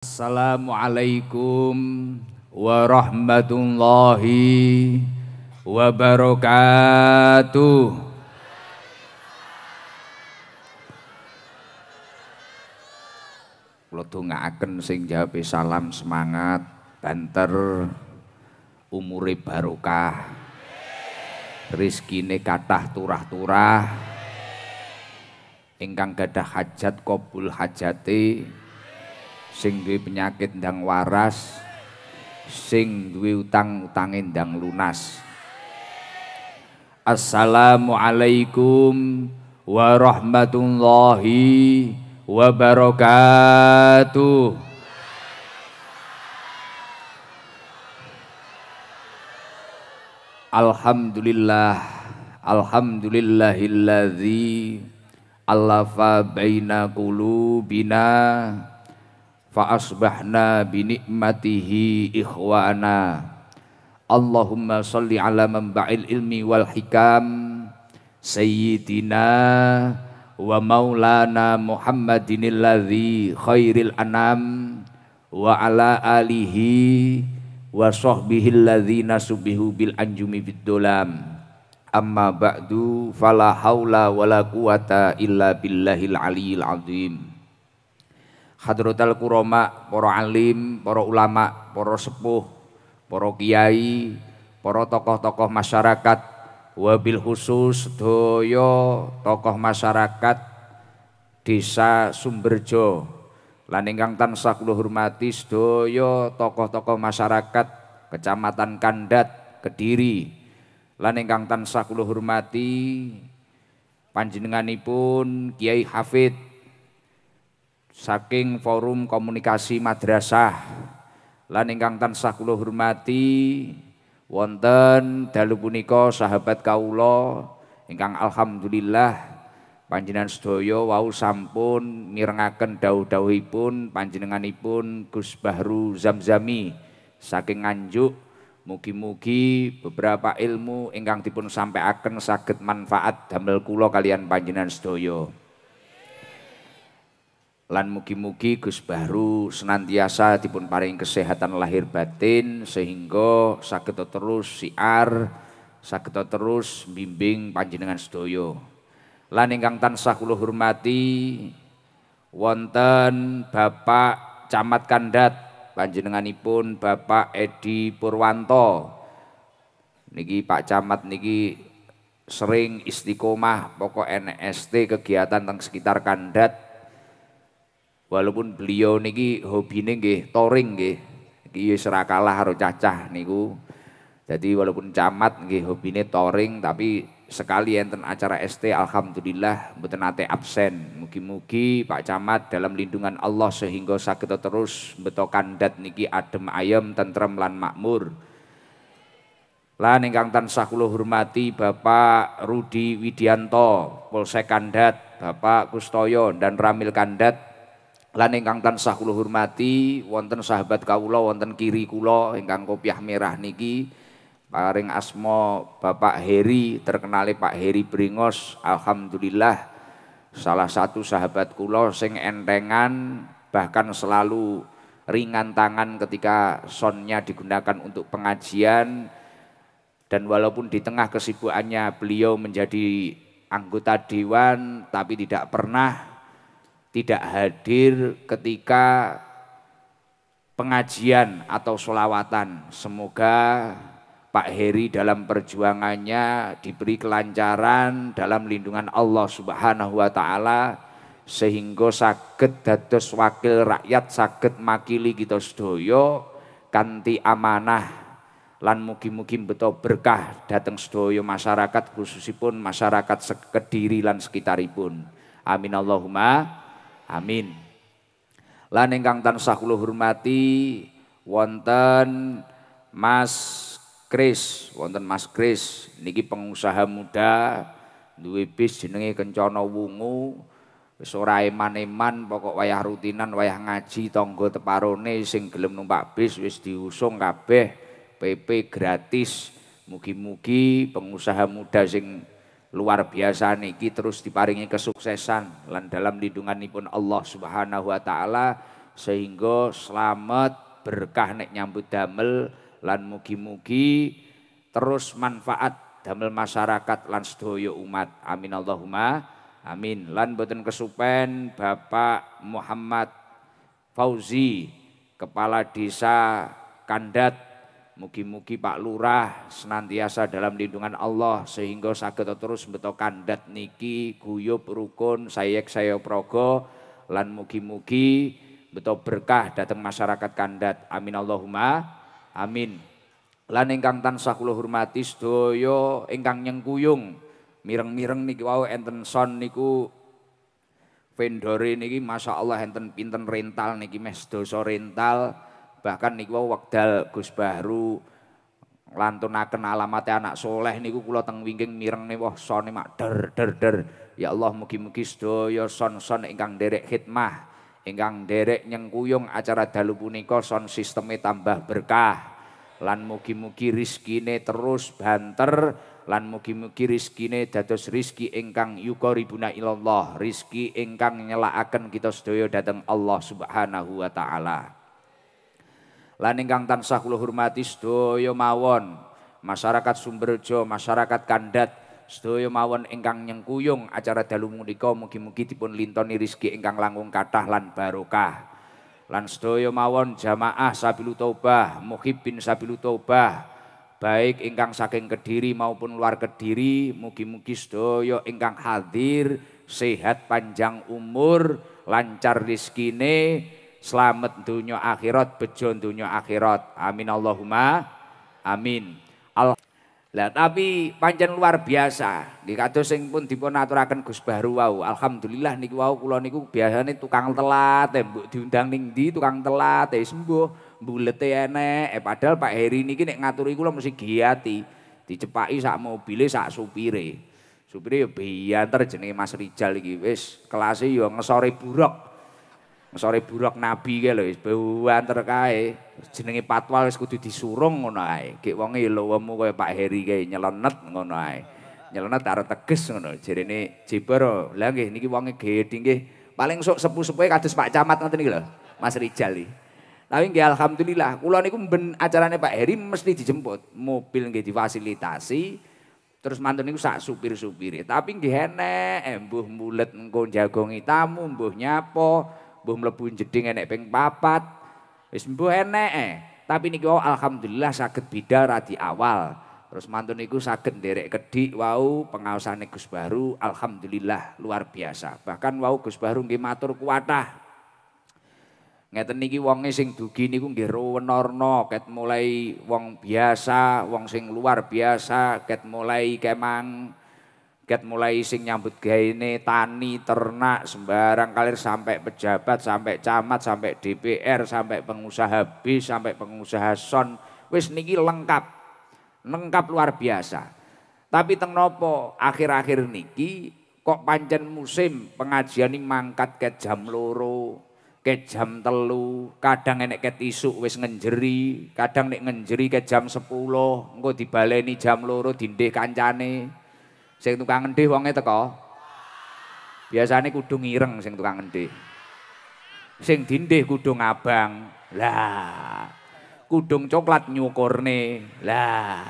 Assalamualaikum warahmatullahi wabarakatuh. Kula dongaaken sing jawab salam semangat, banter, umure barokah. Rizkine kathah turah-turah. Ingkang gadah hajat kobul hajati sing duwe penyakit ndang waras, sing duwe utang utange ndang lunas. Assalamualaikum warahmatullahi wabarakatuh. Alhamdulillah Alhamdulillahilladzi Allafa baina qulubina fa asbahna bi ikhwana Allahumma salli ala manba'il ilmi wal hikam sayyidina wa maulana Muhammadin alladhi khairil anam wa ala alihi wa sahbihi alladhi nasubihu bil anjumi bid amma ba'du fala haula wala quwata illa billahil aliyil azim Hadrotal kuroma, poro alim, poro ulama, poro sepuh, poro kiai, poro tokoh-tokoh masyarakat, wabil khusus doyo tokoh masyarakat desa Sumberjo. laninggang ingkang tansah kula hormati doyo tokoh-tokoh masyarakat Kecamatan Kandat, Kediri. laninggang ingkang tansah kula hormati panjenenganipun Kiai Hafid saking forum komunikasi madrasah lan ingkang tansah kula hormati wonten dalu punika sahabat kaula ingkang alhamdulillah panjenengan sedaya wau sampun mirengaken dawuh-dawuhipun panjenenganipun Gus Bahru Zamzami saking Nganjuk mugi-mugi beberapa ilmu ingkang dipun sampaikan saged manfaat damel kula kalian panjenengan sedaya. Lan mugi-mugi Gus baru senantiasa dipun paring kesehatan lahir batin sehingga sakit terus siar, sakit terus bimbing panjenengan sedoyo. Lan ingkang tansah kula hormati wonten Bapak Camat Kandat panjenenganipun Bapak Edi Purwanto. Niki Pak Camat niki sering istiqomah pokok NST kegiatan teng sekitar Kandat Walaupun beliau niki hobine nggih touring nggih. Iki ya serakalah harus cacah niku. Jadi walaupun camat nggih hobine touring tapi sekali enten acara ST alhamdulillah mboten ate absen. Mugi-mugi Pak Camat dalam lindungan Allah sehingga sakit terus beto kandat niki adem ayem tentrem lan makmur. Lah ingkang tansah kula hormati Bapak Rudi Widianto, Polsek Kandat, Bapak Kustoyo dan Ramil Kandat Lan ingkang tansah kula hormati wonten sahabat kawula wonten kiri kula ingkang kopiah merah niki paring asmo, Bapak Heri terkenalnya Pak Heri Bringos alhamdulillah salah satu sahabat kula sing entengan bahkan selalu ringan tangan ketika sonnya digunakan untuk pengajian dan walaupun di tengah kesibukannya beliau menjadi anggota dewan tapi tidak pernah tidak hadir ketika pengajian atau solawatan. Semoga Pak Heri dalam perjuangannya diberi kelancaran dalam lindungan Allah Subhanahu wa taala sehingga sakit dados wakil rakyat sakit makili kita sedoyo kanti amanah lan mugi-mugi betul berkah datang sedoyo masyarakat khususipun masyarakat sekediri lan sekitaripun. Amin Allahumma Amin. Lan ingkang tansah kula hormati wonten Mas Kris, wonten Mas Kris niki pengusaha muda duwe bis jenenge Kencana Wungu wis ora eman-eman pokok wayah rutinan wayah ngaji tonggo teparone sing gelem numpak bis wis diusung kabeh PP gratis mugi-mugi pengusaha muda sing luar biasa niki terus diparingi kesuksesan lan dalam lindunganipun Allah Subhanahu wa taala sehingga selamat berkah nek nyambut damel lan mugi-mugi terus manfaat damel masyarakat lan setuju umat amin Allahumma amin lan boten kesupen Bapak Muhammad Fauzi Kepala Desa Kandat Mugi-mugi Pak Lurah senantiasa dalam lindungan Allah sehingga sakit terus betok kandat niki guyub rukun sayek sayo progo lan mugi-mugi beto berkah datang masyarakat kandat. Amin Allahumma amin. Lan ingkang tansah kula hormati sedaya ingkang nyengkuyung mireng-mireng niki wau enten son niku vendore niki Allah enten pinten rental niki mes dosa rental bahkan niku wekdal Gus Bahru lantunaken alamate anak soleh niku kula teng wingking mireng wah sone mak der der der ya Allah mugi-mugi sedaya son-son ingkang derek khidmah ingkang derek nyengkuyung acara dalu punika son sisteme tambah berkah lan mugi-mugi rizkine terus banter lan mugi-mugi rizkine dados rizki ingkang yukoribuna ilallah rizki ingkang nyelakaken kita sedaya dateng Allah subhanahu wa ta'ala Lan ingkang tansah kula hormati sedaya mawon masyarakat Sumberjo, masyarakat Kandat sedaya mawon ingkang nyengkuyung acara dalu menika mugi-mugi dipun lintoni rezeki ingkang langkung kathah lan barokah. Lan sedaya mawon jamaah Sabilu Taubah, muhibin Sabilu Taubah, baik ingkang saking Kediri maupun luar Kediri, mugi-mugi sedaya ingkang hadir sehat panjang umur, lancar rezekine, selamat dunia akhirat bejo dunia akhirat amin Allahumma amin Al lah tapi panjang luar biasa Di kados sing pun dipun aturakan Gus Bahru wau alhamdulillah niku wau kula niku biasane tukang telat eh, mbok diundang ning ndi tukang telat eh, sembuh bulete enek eh, padahal Pak Heri niki nek ngaturi gula mesti giati dicepaki sak mobile sak supire supire yo ya bianter jenenge Mas Rijal iki wis kelase yo ya ngesore buruk Sore buruk nabi ke lho wis banter kae. patwal wis kudu disurung ngono ae. Gek wonge lowemu kaya Pak Heri kae nyelenet ngono ae. Nyelenet karo teges ngono. Jerene jebar. Lah nggih niki wonge gedhi nggih. Paling sok sepuh-sepuhe kados Pak Camat ngoten niki lho. Mas Rijal iki. Tapi nggih alhamdulillah kula niku ben acarane Pak Heri mesti dijemput, mobil nggih difasilitasi. Terus mantun niku sak supir-supire. Tapi nggih enek, embuh mbuh mulet engko jagongi tamu, mbuh nyapa, Buh mlebu jeding enek ping papat. Wis mbuh enek eh. Tapi niki wau alhamdulillah saged bidara di awal. Terus mantun niku saged nderek kedik wau pengaosane Gus Baru alhamdulillah luar biasa. Bahkan wau Gus Baru nggih matur kuatah. Ngeten niki wonge sing dugi niku nggih rowenorno ket mulai wong biasa, wong sing luar biasa, ket mulai kemang Ket mulai sing nyambut gaine tani, ternak, sembarang kalir sampai pejabat, sampai camat, sampai DPR, sampai pengusaha B, sampai pengusaha son. Wis niki lengkap. Lengkap luar biasa. Tapi teng nopo akhir-akhir niki kok panjen musim pengajian ini mangkat ke jam loro, ke jam telu, kadang enek ke tisu wis ngenjeri, kadang nek ngenjeri ke jam sepuluh, engko dibaleni jam loro dindih kancane. Sing tukang ngendhi wonge teko. Biasane kudu ngireng sing tukang ngendhi. Sing dindih kudu ngabang. Lah, kudung coklat nih Lah.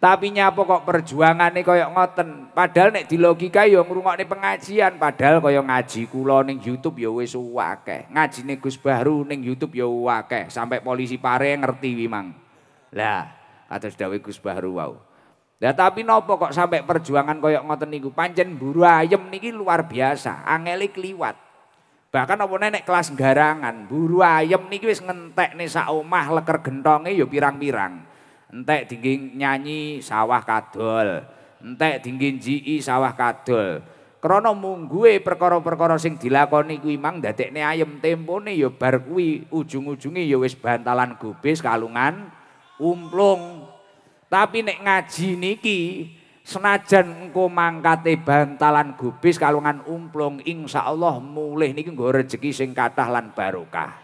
Tapi nyapa kok nih koyok ngoten. Padahal nih di logika ya nih pengajian, padahal koyok ngaji kulon nih YouTube ya wake, ngaji nih Gus Bahru nih YouTube ya akeh. Sampai polisi pare ngerti wi Lah, atas dawuh Gus Bahru Wow. Ya tapi nopo kok sampai perjuangan koyok ngoten niku panjen buru ayam niki luar biasa, angeli kliwat. Bahkan nopo nenek kelas garangan, buru ayam niki wis ngentek nih sa omah leker gentonge yo ya pirang-pirang. Entek tinggi nyanyi sawah kadol, entek dingin jii sawah kadol. krono mungguhe perkara-perkara sing dilakoni kuwi mang dadekne ayam tempone yo ya bar kuwi ujung-ujunge yo ya wis bantalan gubis kalungan umplung tapi nek ngaji niki senajan engko mangkate bantalan gubis kalungan umplung Allah mulih niki nggo rezeki sing kathah lan barokah.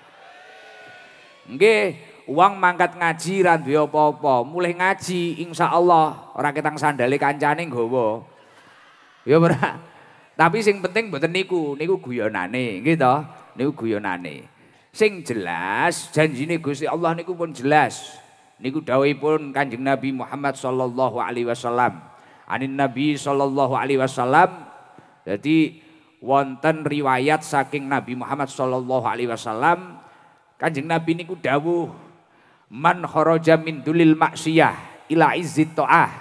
Nggih, uang mangkat ngaji ra duwe apa-apa, mulih ngaji Allah ora ketang sandale kancane nggawa. Ya ora. Tapi sing penting mboten niku, niku guyonane, nggih to? Niku guyonane. Sing jelas janjine Gusti Allah niku pun jelas niku pun Kanjeng Nabi Muhammad sallallahu alaihi wasallam. Anin Nabi sallallahu alaihi wasallam. Jadi wonten riwayat saking Nabi Muhammad sallallahu alaihi wasallam Kanjeng Nabi niku dawuh man khoroja min dulil maksiyah ila izzit toah.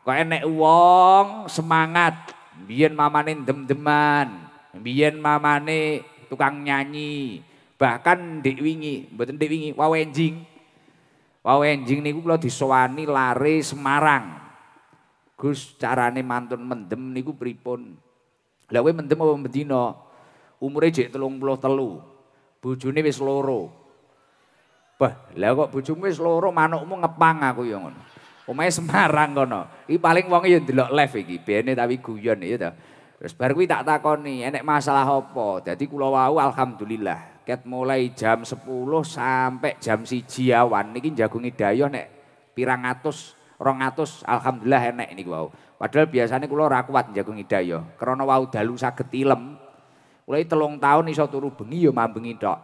Kok enek wong semangat biyen mamane dem-deman, biyen mamane tukang nyanyi, bahkan dikwingi. wingi, dikwingi. dek wawenjing enjing niku kula disowani lari Semarang. Gus carane mantun mendem niku pripun? Lah kowe mendem apa telung Umure jek 33. Bojone wis loro. Bah, lah kok bojomu wis loro manukmu ngepang aku ya ngono. Omahe Semarang kono. Iki paling wong ya ndelok live iki, bene tapi guyon ya ta. Terus bar kuwi tak takoni, enek masalah apa? jadi kula wau alhamdulillah. Ket mulai jam 10 sampai jam siji awan niki jagungi dayo nek pirang atus, rong atus, alhamdulillah enek ini wow. Padahal biasanya kula ora kuat jagung idayo. Krana wau dalu saged tilem. mulai telung tahun iso turu bengi ya mambengi tok.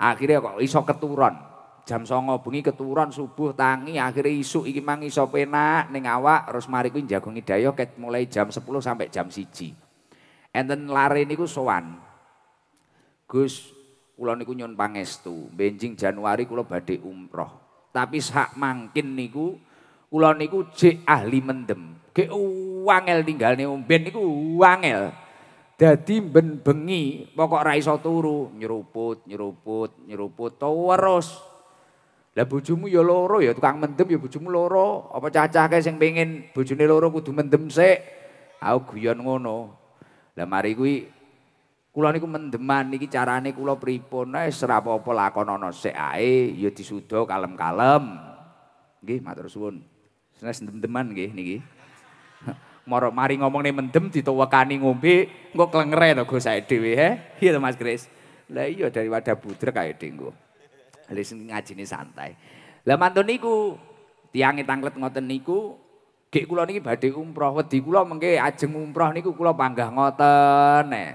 akhirnya kok iso keturun. Jam songo bengi keturun subuh tangi akhirnya isu iki mang iso penak ning awak terus mari kuwi jagung idayo ket mulai jam 10 sampai jam siji. Enten lari niku sowan. Gus, kula niku nyun pangestu, benjing Januari kula badhe umroh. Tapi sak mangkin niku kula niku jek ahli mendem. Ge wangel tinggalne umben niku wangel. Dadi ben bengi pokok ra iso turu, nyeruput, nyeruput, nyeruput terus. Lah bojomu ya loro ya tukang mendem ya bojomu loro. Apa cacah kae sing pengin bojone loro kudu mendem sik. Aku guyon ngono. Lah mari kuwi kula niku mendeman iki carane kula pripun eh, wis ora apa-apa lakonana sik ae ya disuda kalem-kalem. Nggih matur suwun. Senes ndem-deman nggih niki. Moro mari ngomong nih mendem dituwekani ngombe engko klengre to go sae dhewe he. Iya Mas Kris. Lah iya dari wadah budrek ae dinggo. Lah sing ngajine santai. Lah mantun niku tiang tanglet ngoten niku Gek kula niki badhe umroh wedi kula mengke ajeng umroh niku kula panggah ngoten. Eh.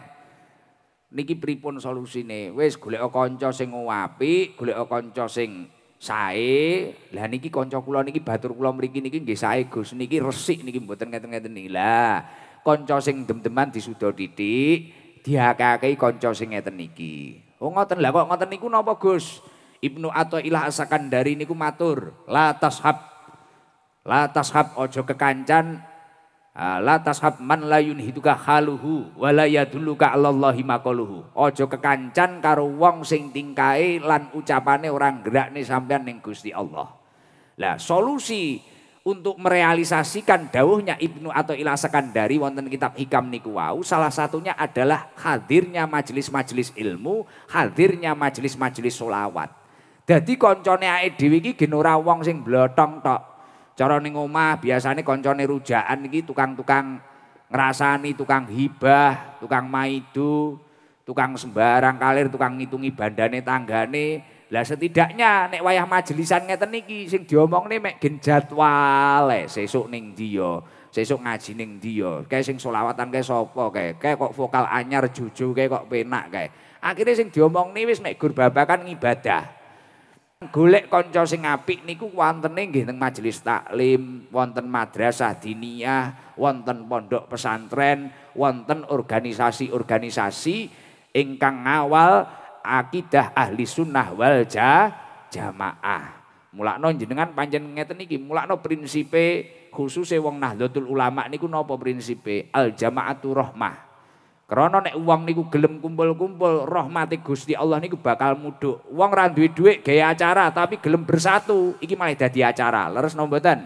Niki pripun solusine? Wis golek kanca sing apik, golek kanca sing sae. Lah niki kanca kula niki batur kula mriki niki nggih sae Gus niki resik niki mboten ngeten-ngeten niki. Lah kanca sing dem-deman disudo titik diakakei kanca sing ngeten niki. Oh ngoten lah kok ngoten niku napa Gus? Ibnu Athaillah Asakandari niku matur, "La tashab La tashab ojo kekancan. Ah, la tashab man layun hiduka haluhu. dulu ka allahi makoluhu. Ojo kekancan karo wong sing tingkai lan ucapane orang gerak nih sampean ning gusti Allah. Lah solusi untuk merealisasikan dawuhnya Ibnu atau ilasakan dari wonten kitab Hikam niku wau salah satunya adalah hadirnya majelis-majelis ilmu, hadirnya majelis-majelis solawat. Jadi koncone ae dhewe iki genora wong sing blotong tok, Cara ning omah biasane koncone rujakan iki tukang-tukang ngrasani, tukang hibah, tukang maidu, tukang sembarang kalir, tukang ngitungi bandane tanggane. Lah setidaknya nek wayah majelisan ngeten iki sing diomongne mek gen jadwal eh, sesuk ning yo, sesuk ngaji ning yo. Kae sing selawatan kae sapa kae? Kae kok vokal anyar jujur, kae kok penak kae. Akhirnya sing diomongne wis mek gur babakan ngibadah. golek kanca sing apik niku wontene nggih teng majelis taklim, wonten madrasah diniyah, wonten pondok pesantren, wonten organisasi-organisasi ingkang ngawal akidah ahli sunnah wal ja, jamaah. Mulakno jenengan pancen ngeten iki, mulakno prinsipe khususe wong Nahdlatul Ulama niku napa prinsipe? Al jamaatu rohmah. Karena nek uang niku gelem kumpul-kumpul, rahmati Gusti Allah niku bakal muduk. Uang ra duwe duit gaya acara, tapi gelem bersatu, iki malah dadi acara. Leres nomboten?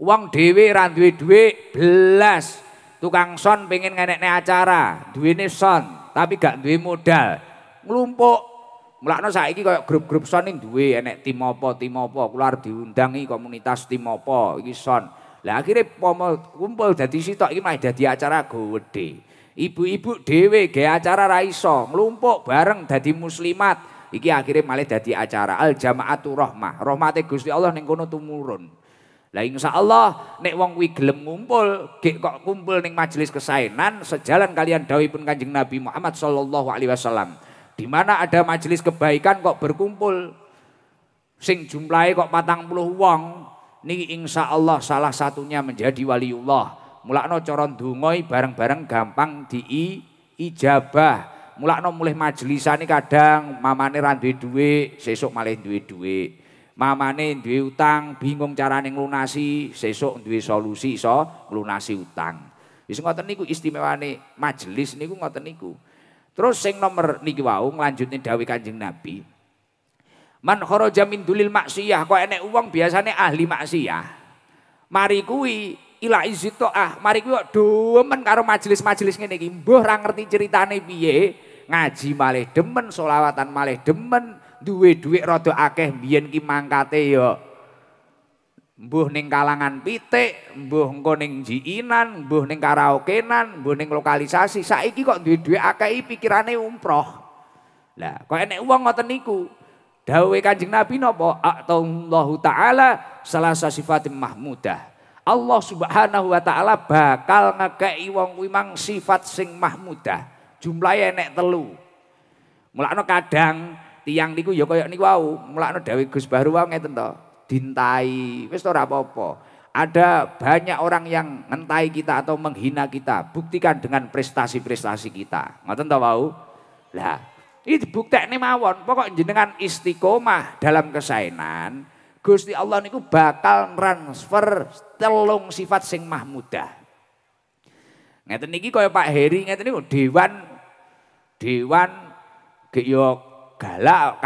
Uang dhewe ra duwe duit belas. Tukang son pengen ngenekne acara, duwene son, tapi gak duwe modal. Nglumpuk. Mulakno saiki koyo grup-grup son iki duwe enek tim apa, tim apa. Kula diundangi komunitas tim apa, iki son. Lah akhirnya pomo kumpul dadi sitok iki malah dadi acara gede. Ibu-ibu dhewe ge acara ra iso, nglumpuk bareng dadi muslimat. Iki akhirnya malah dadi acara Al Jamaatul Rahmah. Rahmate Gusti Allah ning kono tumurun. Lah insya Allah nek wong kuwi gelem ngumpul, gek kok kumpul ning majelis kesaenan sejalan kalian dawuhipun Kanjeng Nabi Muhammad sallallahu alaihi wasallam. Di mana ada majelis kebaikan kok berkumpul sing jumlahe kok patang puluh wong Niki insyaallah salah satunya menjadi waliullah. Mulakno coron dungoi bareng-bareng gampang di ijabah. Mulakno mulih majelisan ini kadang mamane randui duwe, sesok malah duwe duwe. Mamane duwe utang, bingung cara neng lunasi, sesok duwe solusi iso lunasi utang. Wis ngoten niku istimewa nih majelis niku ngoten niku. Terus sing nomor niki wau nglanjutne dawuh Kanjeng Nabi. Man kharaja min dulil maksiyah kok enek uang biasanya ahli maksiyah. Mari kuwi ila izit ah, mari kuwi kok demen karo majelis-majelis ngene iki. Mbuh ra ngerti ceritane piye, ngaji malih demen, solawatan malih demen, duwe duit rada akeh biyen ki mangkate yo mbuh ning kalangan pitik, mbuh engko ning jiinan, mbuh ning karaokenan, mbah ning lokalisasi. Saiki kok duwe duit akeh pikirane umproh. Lah, kok enek uang ngoten niku. Dawe kanjeng Nabi nopo Allah ta'ala salasa sifatim mahmudah. Allah subhanahu wa ta'ala bakal ngekei wong wimang sifat sing mahmudah. Jumlahnya enek telu. Mulakno kadang tiang niku ya koyok niku wau. Mulakno dawe Gus Baru wau ngeten to. Dintai, wis ora apa-apa. Ada banyak orang yang ngentai kita atau menghina kita. Buktikan dengan prestasi-prestasi kita. Ngoten to wau? Lah, bukti ini mawon, pokok jenengan istiqomah dalam kesainan. Gusti Allah niku bakal transfer telung sifat sing mahmudah. Ngeten niki kaya Pak Heri ngeten niku dewan dewan ge yo galak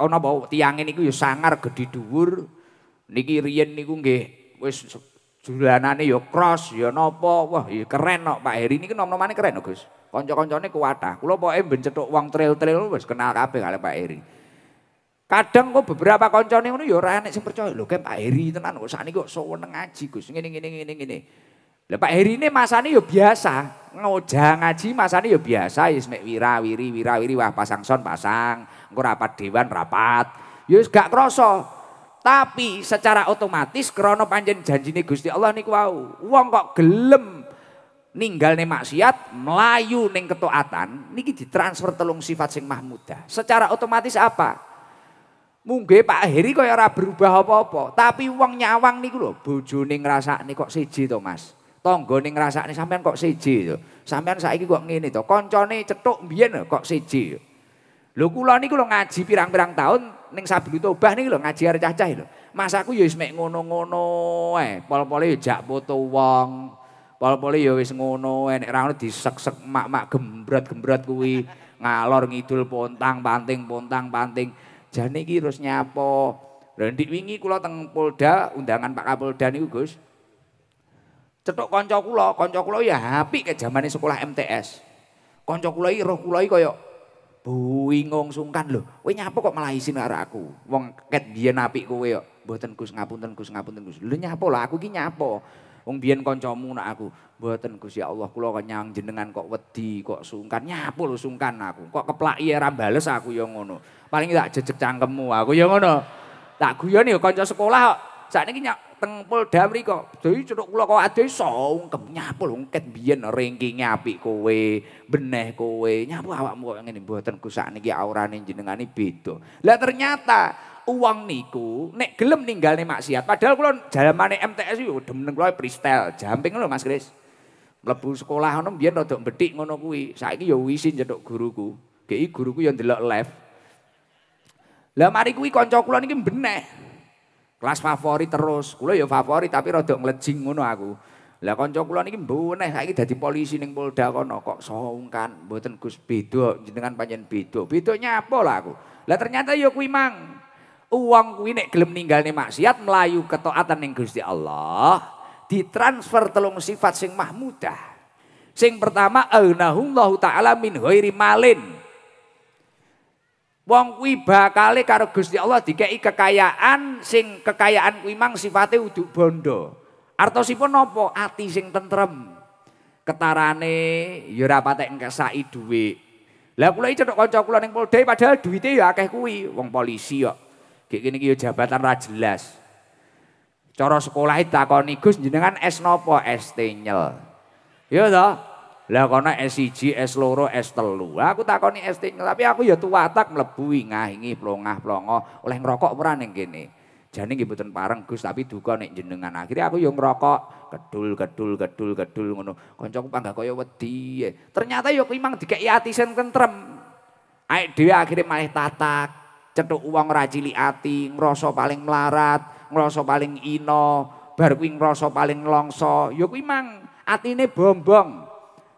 ana apa tiange niku yo sangar gedhi dhuwur. Niki riyen niku nggih wis julanane yo cross yo napa wah yo ya keren kok Pak Heri niku nom-nomane keren kok no, Gus konco kancane kuwatah. Kula pokoke ben cethuk wong trail-trail wis kenal kabeh kali Pak Eri. Kadang kok beberapa konco ngono ya ora enek sing percaya. Lho Pak Eri tenan kok sakniki kok seneng ngaji Gus. Ngene ngene ngene ngene. Lah Pak Heri ini masane ya biasa, ngojang ngaji masane ya biasa, ya mek wirawiri wirawiri wah pasang son pasang, engko rapat dewan rapat. Ya wis gak krasa. Tapi secara otomatis krana panjen janjine Gusti Allah niku wau. Wong kok gelem ninggal nih maksiat, melayu neng nih niki ditransfer telung sifat sing mahmuda. Secara otomatis apa? Mungkin Pak Heri kok ora berubah apa-apa, tapi uang nyawang bojo nih ngerasa nih kok siji tuh Mas. ngerasa nih sampean kok siji tuh. Sampean saiki kok ngene konco nih cethuk mbiyen kok siji. Lho kula niku lho ngaji pirang-pirang tahun ning itu Tobah nih lho ngaji arep cacah lho. Mas aku ya wis mek ngono-ngono ae, pol-pole ya jak foto wong pol poli ya wis ngono, enek ra ngono disek-sek mak-mak gembrat-gembrat kuwi, ngalor ngidul pontang panting pontang panting. Jane iki terus nyapa. Lah ndik wingi kula teng Polda, undangan Pak Kapolda niku, Gus. Cetuk kanca kula, kanca kula ya apik ke zamane sekolah MTS. Kanca kula iki roh kula iki kaya bingung sungkan lho. Kowe nyapa kok malah isin karo aku? Wong ket biyen apik kowe kok. Mboten Gus ngapunten Gus ngapunten Gus. Lho nyapa lah aku iki nyapa. Wong biyen kancamu nak aku. Mboten Gusti Allah, kula kenyang jenengan kok wedi, kok sungkan. nyapul sungkan aku. Kok keplaki ora bales aku ya ngono. Paling tak jejeg cangkemmu aku ya ngono. Tak guyon ya kanca sekolah kok. ini nyak teng Polda mriko. Dadi cetuk kula kok ade sungkem nyapul lho ket biyen ranking apik kowe, beneh kowe. Nyapu awakmu kok ngene mboten Gusti sakniki aurane jenengane beda. Lah ternyata uang niku nek gelem nih maksiat. Padahal jalan mana MTS udah demen kula pristel jamping loh Mas Kris. Lebu sekolah ngono biar rada mono ngono kuwi. Saiki yo ya wisin jadok guruku. Deki guruku yang ndelok live. Lah mari kui konco kulo nih beneh. Kelas favorit terus. Kulo yo ya favorit tapi rada nglejing ngono aku. Lah kanca nih niki saya saiki dari polisi neng Polda kono kok songkan buatan Gus beda jenengan panjen beda. Bedanya apa lah aku? Lah ternyata ya kui mang uang kuwi nek gelem ninggalne maksiat melayu ketaatan yang Gusti Allah, ditransfer telung sifat sing mahmudah. Sing pertama aunahullahu taala min ghairi malin. Wong kuwi bakale karo Gusti Allah dikeki kekayaan sing kekayaan kuwi mang sifate uduk bondo. Artosipun nopo? Ati sing tentrem. Ketarane ya ora patek kesaki dhuwit. Lah kula iki cetok kanca kula ning Polda padahal duwite ya akeh kuwi, wong polisi kok. Gek kene iki jabatan ra jelas. Cara sekolah takoni Gus jenengan S nopo? S tenyel. Iya toh? Lah kono S1, S2, S3. Aku takoni S tenyel, tapi aku ya tuwatak mlebu ngahingi plongah-plongo oleh ngerokok ora ning kene. Jane nggih mboten pareng Gus, tapi duka nek jenengan. Akhirnya aku yo ya ngerokok kedul kedul kedul kedul ngono. Kancaku panggah kaya wedi. Eh. Ternyata yo ya klimang dikeki ati sen tentrem. Aek dhewe akhirnya malah tatak. Cetuk uang rajili ati, ngrosso paling melarat, ngrosso paling ino, berwing ngrosso paling longso. yuk ya imang ati atine bombong.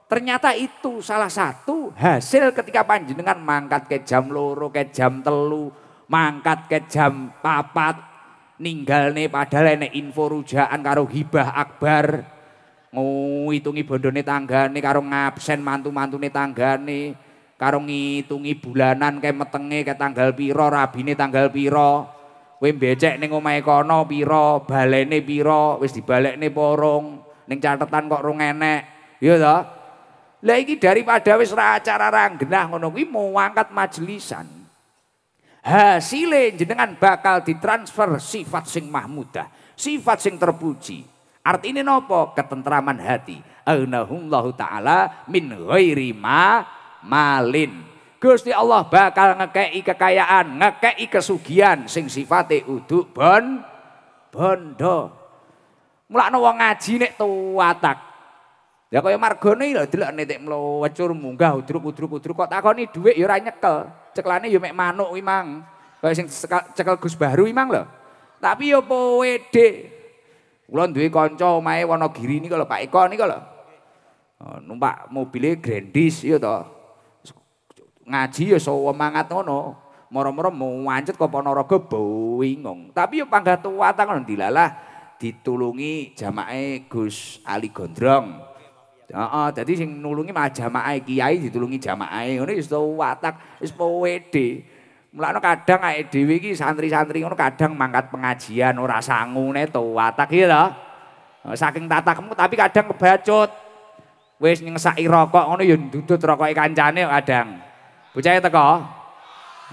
Ternyata itu salah satu hasil ketika panji dengan mangkat ke jam loro, ke jam telu, mangkat ke jam papat, ninggal nih padahal ini info rujaan karo hibah akbar. Ngitungi bondone nih karo ngabsen mantu mantu nih tangga nih, karo ngitungi bulanan kayak metenge kayak tanggal piro rabine tanggal piro kowe becek ning omahe kono piro balene piro wis dibalekne porong ning catetan kok rong enek iya ta lah iki daripada wis ra acara ranggenah ngono kuwi mau angkat majelisan hasilnya jenengan bakal ditransfer sifat sing mahmudah sifat sing terpuji artinya nopo ketentraman hati aunahullahu taala min ghairi ma malin. Gusti Allah bakal ngekei kekayaan, ngekei kesugihan sing sifate uduk ben bondo. Mulakno wong ngaji nek tuwatak. Ya kaya margone lho delokne nek mlowecur munggah udruk-udruk-udruk kok takoni dhuwit ya ora nyekel. Ceklane ya mek manuk kuwi mang. Kaya sing cekel Gus Baru kuwi mang lho. Tapi ya poe dhek. Kula duwe kanca omahe Wonogiri niku lho Pak Eko niku lho. Oh, numpak mobilnya grandis ya toh ngaji ya sowo mangat ngono. Moro-moro mau wancet kok ponorogo bingung. Tapi yo pangga tua tangan dilalah ditulungi jamae Gus Ali Gondrong. Oh, oh, jadi sing nulungi mah jamae kiai ditulungi jamae ngono wis watak wis pwede. Mulane kadang ae dhewe iki santri-santri ngono kadang mangkat pengajian ora sangune to watak iki lho. Saking tatakmu tapi kadang kebacut. Wis nyengsaki rokok ngono ya ndudut rokoke kancane kadang. Bocah teko?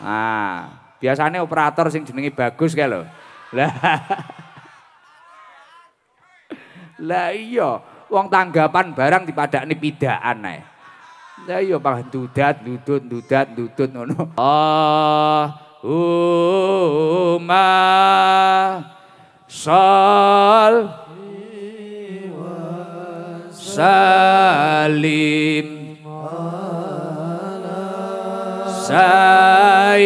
Nah, biasanya operator sing jenenge bagus kae lho. Lah. Lah iya, wong tanggapan barang dipadak ini pidaan ae. Lah iya malah dudat, dudut, dudat, dudut nono. Allahumma sholli wa salim سيدنا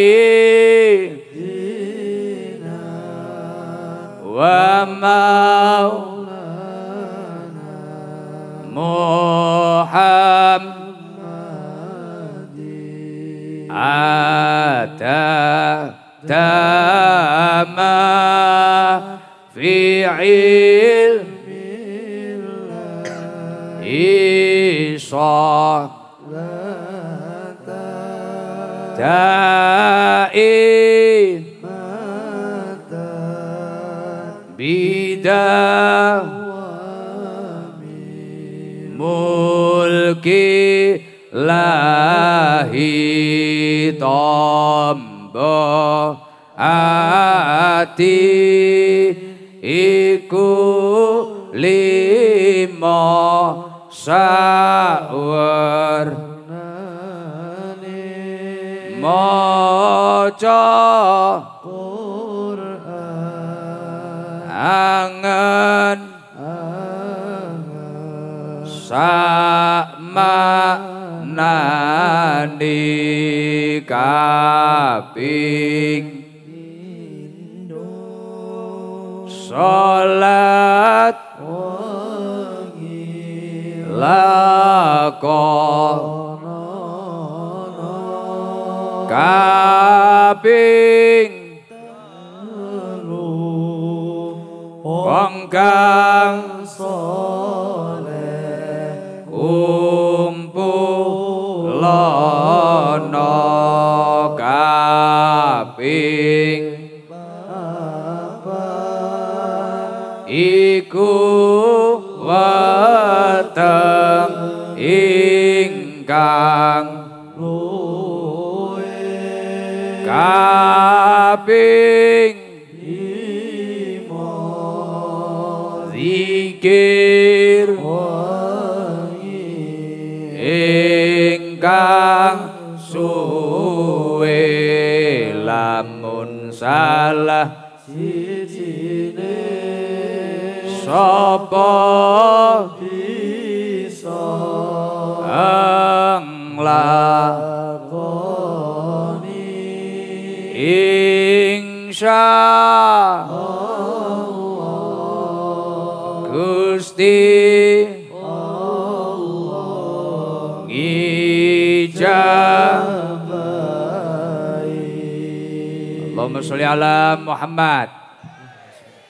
ومولانا محمد أتى تما في علم الله da'i bidah mulki lahi tombo ati iku lima sawar maca Quran angen sama nani kaping Salat wangi lakon kaping telu wong kang saleh kumpul kaping apa iku wateng ingkang kaping lima zikir wangi ingkang suwe lamun salah siji ne sapa bisa ah. Insya Allah Gusti Allah Ijabai Allahumma sholli ala Muhammad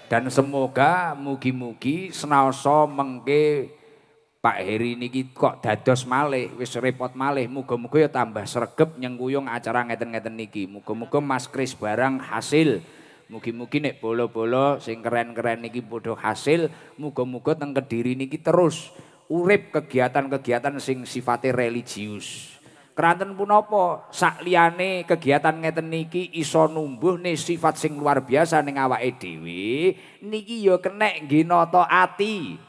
dan semoga mugi-mugi senalso mengge Pak Heri niki kok dados malih, wis repot malih. Muga-muga ya tambah sregep nyengguyung acara ngeten-ngeten niki. Muga-muga Mas Kris barang hasil. Mugi-mugi nek bolo-bolo sing keren-keren niki bodoh hasil. Muga-muga teng Kediri niki terus urip kegiatan-kegiatan sing sifatnya religius. Keraton pun apa? Sak liyane kegiatan ngeten niki iso numbuh nih sifat sing luar biasa ning awake dhewe. Niki ya kenek nggih ati.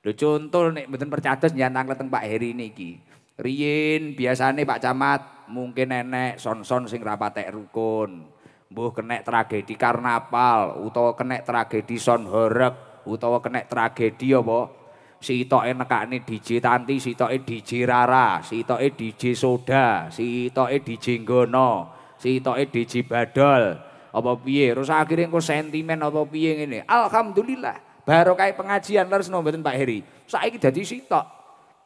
Lho contoh nek mboten percados nyantang Pak Heri niki. Riyin biasane Pak Camat mungkin nenek son-son sing ra rukun. Mbuh kena tragedi karnaval utawa kena tragedi son horeg utawa kena tragedi apa? Sitoke nekakne DJ Tanti, sitoke DJ Rara, sitoke DJ Soda, sitoke DJ Ngono, sitoke DJ Badol. Apa piye? Terus akhirnya kok sentimen apa piye ngene? Alhamdulillah. Baru pengajian terus nombatin Pak Heri. Saiki dadi sitok.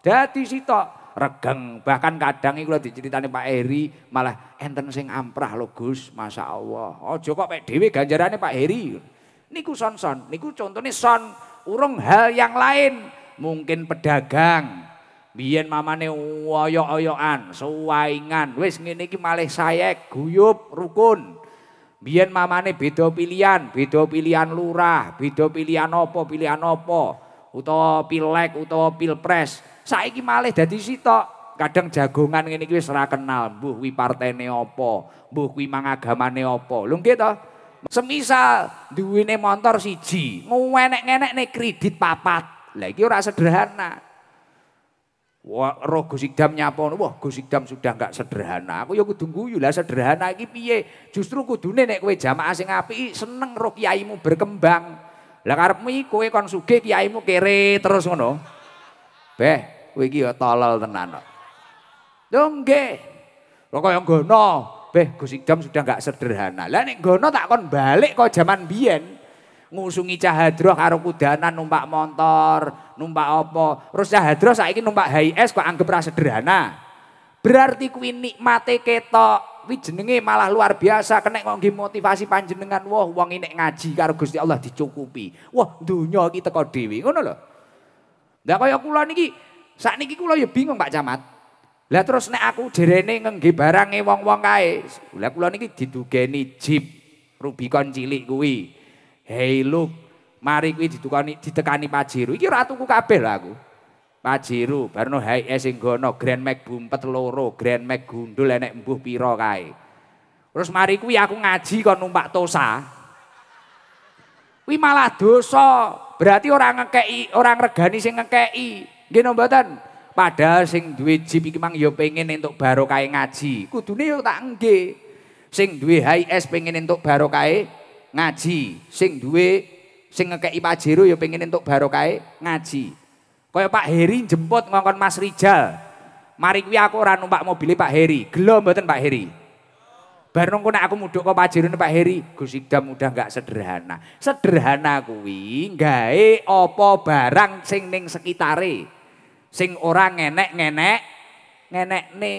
Dadi sitok regeng bahkan kadang iku diceritani Pak Heri malah enten sing amprah lho Gus Masya Allah aja kok pek dhewe ganjarane Pak Heri niku son-son niku contohnya son urung hal yang lain mungkin pedagang biyen mamane woyok-oyokan suwaingan wis ngene iki malah saya guyup rukun Biyen mamane beda pilihan, beda pilihan lurah, beda pilihan apa, pilihan apa, utawa pilek utawa pilpres. Saiki malih dadi sitok. Kadang jagongan ngene iki wis ora kenal, mbuh kuwi partene apa, mbuh kuwi mangagamane apa. Lho nggih to? Semisal duwene motor siji, ngenek-ngenekne kredit papat. Lah iki ora sederhana. Wah, roh Gus Igdam nyapono, wah Gus Igdam sudah enggak sederhana. Aku ya kudu guyu lah sederhana iki piye? Justru kudune nek kowe jamaah sing apik seneng roh kiaimu berkembang. Lah karepmu iki kowe kon sugih kiaimu kere terus ngono. Beh, kowe iki ya tolol tenan kok. Lho nggih. Lho kaya ngono, beh Gus sudah enggak sederhana. Lah nek ngono tak kon balik kok jaman biyen ngusungi cahadroh karo kudanan numpak motor, numpak apa. Terus cahadroh saiki numpak HIS kok anggap ra sederhana. Berarti kuwi nikmate ketok. Kuwi jenenge malah luar biasa. kena kok motivasi panjenengan. Wah, wong ini ngaji karo Gusti Allah dicukupi. Wah, dunia iki teko dhewe. Ngono lho. Lah kaya kula niki sakniki kula ya bingung Pak Camat. Lah terus nek aku jerene ngengge barange wong-wong kae. Lah kula niki didugeni jeep Rubicon cilik kuwi. Hey look, mari kuwi ditukani ditekani Pajero. Iki ora tuku kabeh lah aku. Pajero, barno hey sing gono Grand Max bumpet loro, Grand Max gundul enek mbuh Piro kae. Terus mari kuwi aku ngaji kon numpak tosa. Kuwi malah dosa. Berarti orang ngekei, orang regani sing ngekei. Nggih mboten? Padahal sing duwe jeep iki mang ya pengen entuk barokah ngaji. Kudune ya tak nggih. Sing duwe HS pengen entuk barokah ngaji sing duwe sing ngekeki pajero ya pengen entuk barokah e, ngaji kaya Pak Heri jemput ngongkon Mas Rijal mari kuwi aku ora numpak mobil Pak Heri gelo mboten Pak Heri bar nungku nek aku muduk kok pajero Pak Heri Gus Idam udah enggak sederhana sederhana kuwi gawe apa barang sing ning sekitare sing ora ngenek-ngenek ngenekne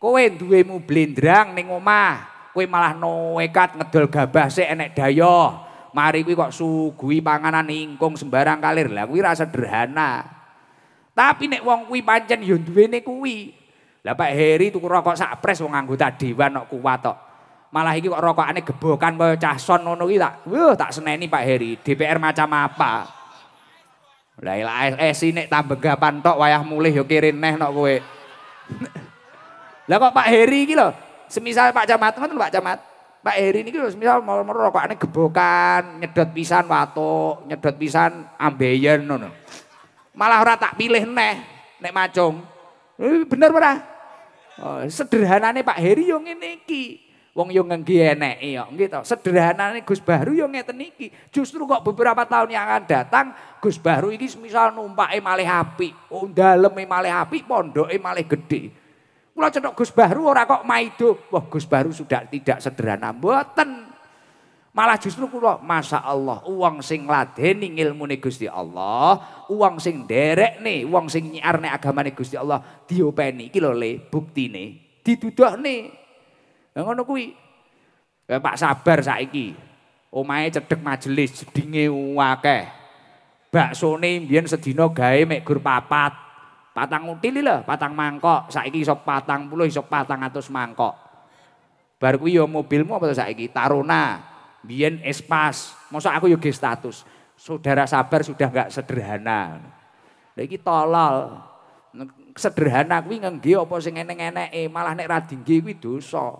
kowe duwemu blendrang ning omah kue malah nekat ngedol gabah sik enek dayo, Mari kue kok sugui panganan ingkung sembarang kalir. Lah kue rasa sederhana. Tapi nek wong kue pancen yo duwene kue. Lah Pak Heri tuku rokok sak pres wong anggota dewan kok kuat tok. Malah iki kok rokokane gebokan kaya cason ngono kuwi tak. Wuh tak seneni Pak Heri, DPR macam apa? Lah LSI nek tambenggapan tok wayah mulih yo kirin neh nok kowe. Lah kok Pak Heri iki lho semisal Pak Camat, kan Pak Camat. Pak Heri niki semisal mau rokokane gebokan, nyedot pisan watu, nyedot pisan ambeyen ngono. Malah ora tak pilih neh nek macung. Eh, bener ora? Oh, sederhanane Pak Heri yo ngene iki. Wong yo ngenggi eneke yo nggih to. Sederhanane Gus Baru yo ngeten iki. Justru kok beberapa tahun yang akan datang Gus Baru ini, semisal numpak numpake malih apik, undaleme oh, malih apik, pondoke malih gede. Kula cetok Gus Baru ora kok maido. Wah, Gus Baru sudah tidak sederhana mboten. Malah justru kula Masya Allah uang sing ngladeni ilmune Gusti Allah, uang sing derek nih, uang sing nyiarne agamane Gusti Allah diopeni iki lho Le buktine didudokne. Lah ngono kuwi. Ya, Pak sabar saiki. Omahe cedek majelis, jedinge akeh. Baksone mbiyen sedina gawe mek gur papat. Patang utili lah, patang mangkok. Saiki iso patang puluh, iso patang atus mangkok. Baru kuwi ya mobilmu apa saiki? Taruna, biyen espas. Masa aku yo ya status. Saudara sabar sudah enggak sederhana. Lha iki tolol. Sederhana kuwi ngengge apa sing enek-eneke, malah nek ra dingge kuwi dosa.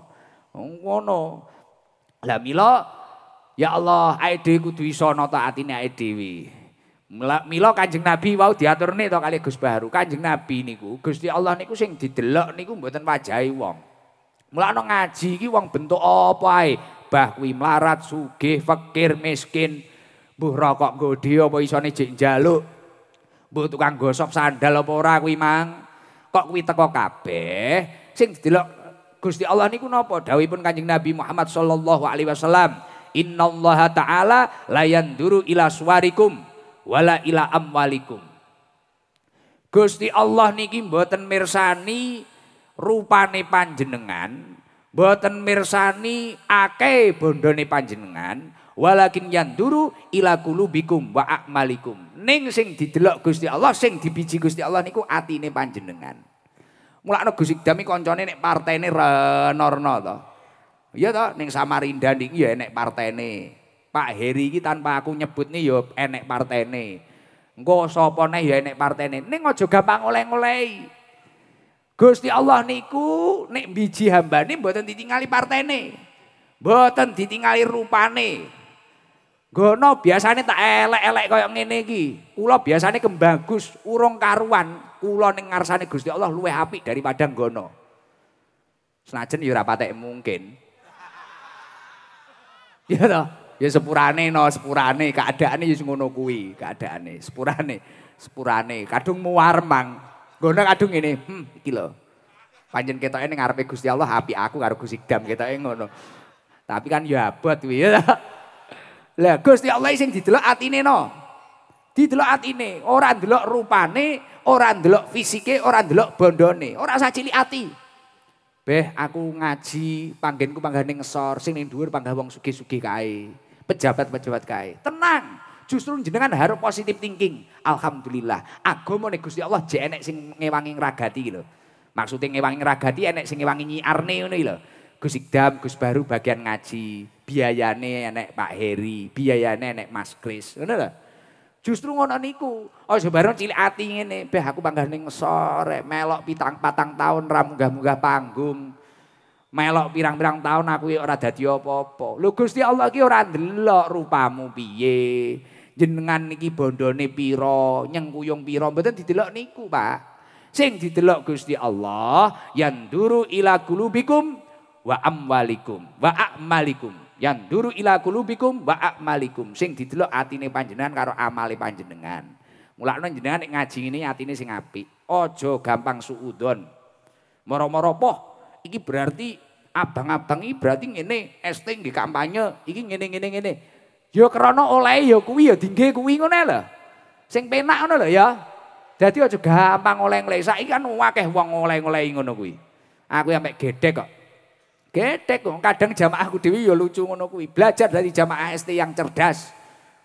Ngono. Lah mila ya Allah, ae dhewe kudu iso nata atine ae dhewe. Mila Kanjeng Nabi wau diaturne to kali Gus Baru. Kanjeng Nabi niku, di Allah niku sing didelok niku mboten wajahe wong. Mulane ngaji iki wong bentuk apa ae? Bah melarat, sugih, fakir, miskin. buh rokok godio apa isone jek njaluk. Mbuh tukang gosok sandal apa ora kuwi mang. Kok kuwi teko kabeh. Sing didelok di Allah niku Dawi pun Kanjeng Nabi Muhammad sallallahu alaihi wasallam. Innallaha ta'ala la yanduru ila suwarikum wala ila amwalikum. Gusti Allah niki mboten mirsani rupane panjenengan, mboten mirsani akeh bondone panjenengan, walakin yanduru ila kulubikum wa akmalikum. Ning sing didelok Gusti Allah, sing dibiji Gusti Allah niku atine panjenengan. Mulakno Gus dami koncone kancane nek partene no to. Iya to ning Samarinda niki ya nek partene. Pak Heri ini tanpa aku nyebut nih yo enek ini. Engko sapa neh ya enek partene. Ning aja gampang oleh oleh Gusti Allah niku nek biji nih, mboten ditingali partene. Mboten ditingali rupane. Gono biasanya tak elek-elek kaya ngene iki. Kula biasane kembagus urung karuan, kula ning ngarsane Gusti Allah luwe api daripada gono. Senajan ya ora patek mungkin. Ya toh. Ya sepurane no, sepurane, keadaan ya ini ngono kuwi, ini sepurane, sepurane. Kadung muar mang. kadung ini hmm kilo Panjen kita ini ngarpe Gusti Allah api aku karo Gusti Dam ini ngono. Tapi kan ya buat wih ya. Lah Gusti Allah sing at ini no. di Didelok atine, orang ndelok rupane, orang telok fisike, orang ndelok bondone, orang saja cilik ati. Beh aku ngaji, panggenku panggane ngesor, sing ning dhuwur panggah wong sugih-sugih kae pejabat-pejabat kae. Tenang, justru jenengan harus positif thinking. Alhamdulillah, agama mau Gusti Allah jek enek sing ngewangi ragati lho. Maksudnya ngewangi ragati enek sing ngewangi nyiarne ngono lho. Gus Ikdam, Gus Baru bagian ngaji, biayane enek Pak Heri, biayane enek Mas Kris, ngono lho. Justru ngono niku. oh sebaran cilik ati ngene, beh aku bangga neng sore melok pitang patang tahun ramu munggah-munggah panggung melok pirang-pirang tahun aku ora dadi apa-apa. Lho Gusti Allah ki ora ndelok rupamu piye. Jenengan niki bondone pira, nyengkuyung pira, mboten didelok niku, Pak. Sing didelok Gusti Allah, yang duru ila kulubikum wa amwalikum wa malikum Yang duru ila kulubikum wa malikum. Sing didelok atine panjenengan karo amale panjenengan. Mulane jenengan nek ngaji ngene atine sing apik. Aja gampang suudon. Moro-moro poh iki berarti abang-abang ini berarti ngene ST nggih kampanye iki ngene ngene ngene. Ya krana oleh ya kuwi ya dingge kuwi ngono lho. Sing penak ngono lho ya. Jadi aja gampang oleh ngoleh. Saiki kan akeh wong oleh-oleh ngono kuwi. Aku sampe gede kok. gede kok kadang jamaahku dhewe ya lucu ngono kuwi. Belajar dari jamaah ST yang cerdas.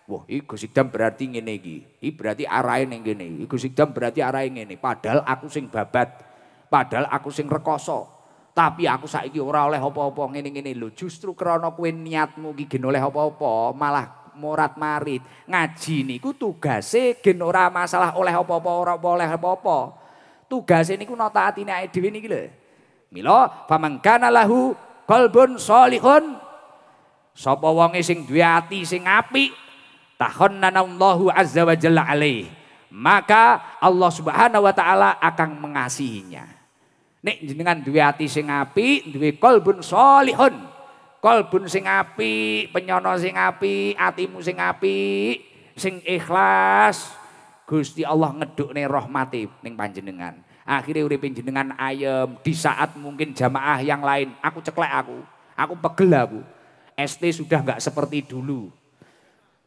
Wah, iki Gus berarti ngene iki. Iki berarti arahe ning kene. Iki Gus berarti arahe ngene. Padahal aku sing babat. Padahal aku sing rekoso. Tapi aku saiki ora oleh apa-apa ngene-ngene lho. Justru krana kowe niatmu iki gen oleh apa-apa, malah morat marit. Ngaji niku tugase gen ora masalah oleh apa-apa, ora oleh apa-apa. Tugase niku nata atine awake dhewe niki lho. Mila pamangkana lahu qalbun sholihun. Sapa wonge sing duwe ati sing apik, Allahu azza wa jalla alaih. Maka Allah Subhanahu wa taala akan mengasihinya. Nek jenengan duwe ati sing apik, duwe kolbun solihun. Kolbun sing apik, penyono sing apik, atimu sing apik, sing ikhlas. Gusti Allah ngedukne rahmati ning panjenengan. Akhirnya uripin jenengan ayem di saat mungkin jamaah yang lain, aku ceklek aku, aku pegel aku. ST sudah nggak seperti dulu.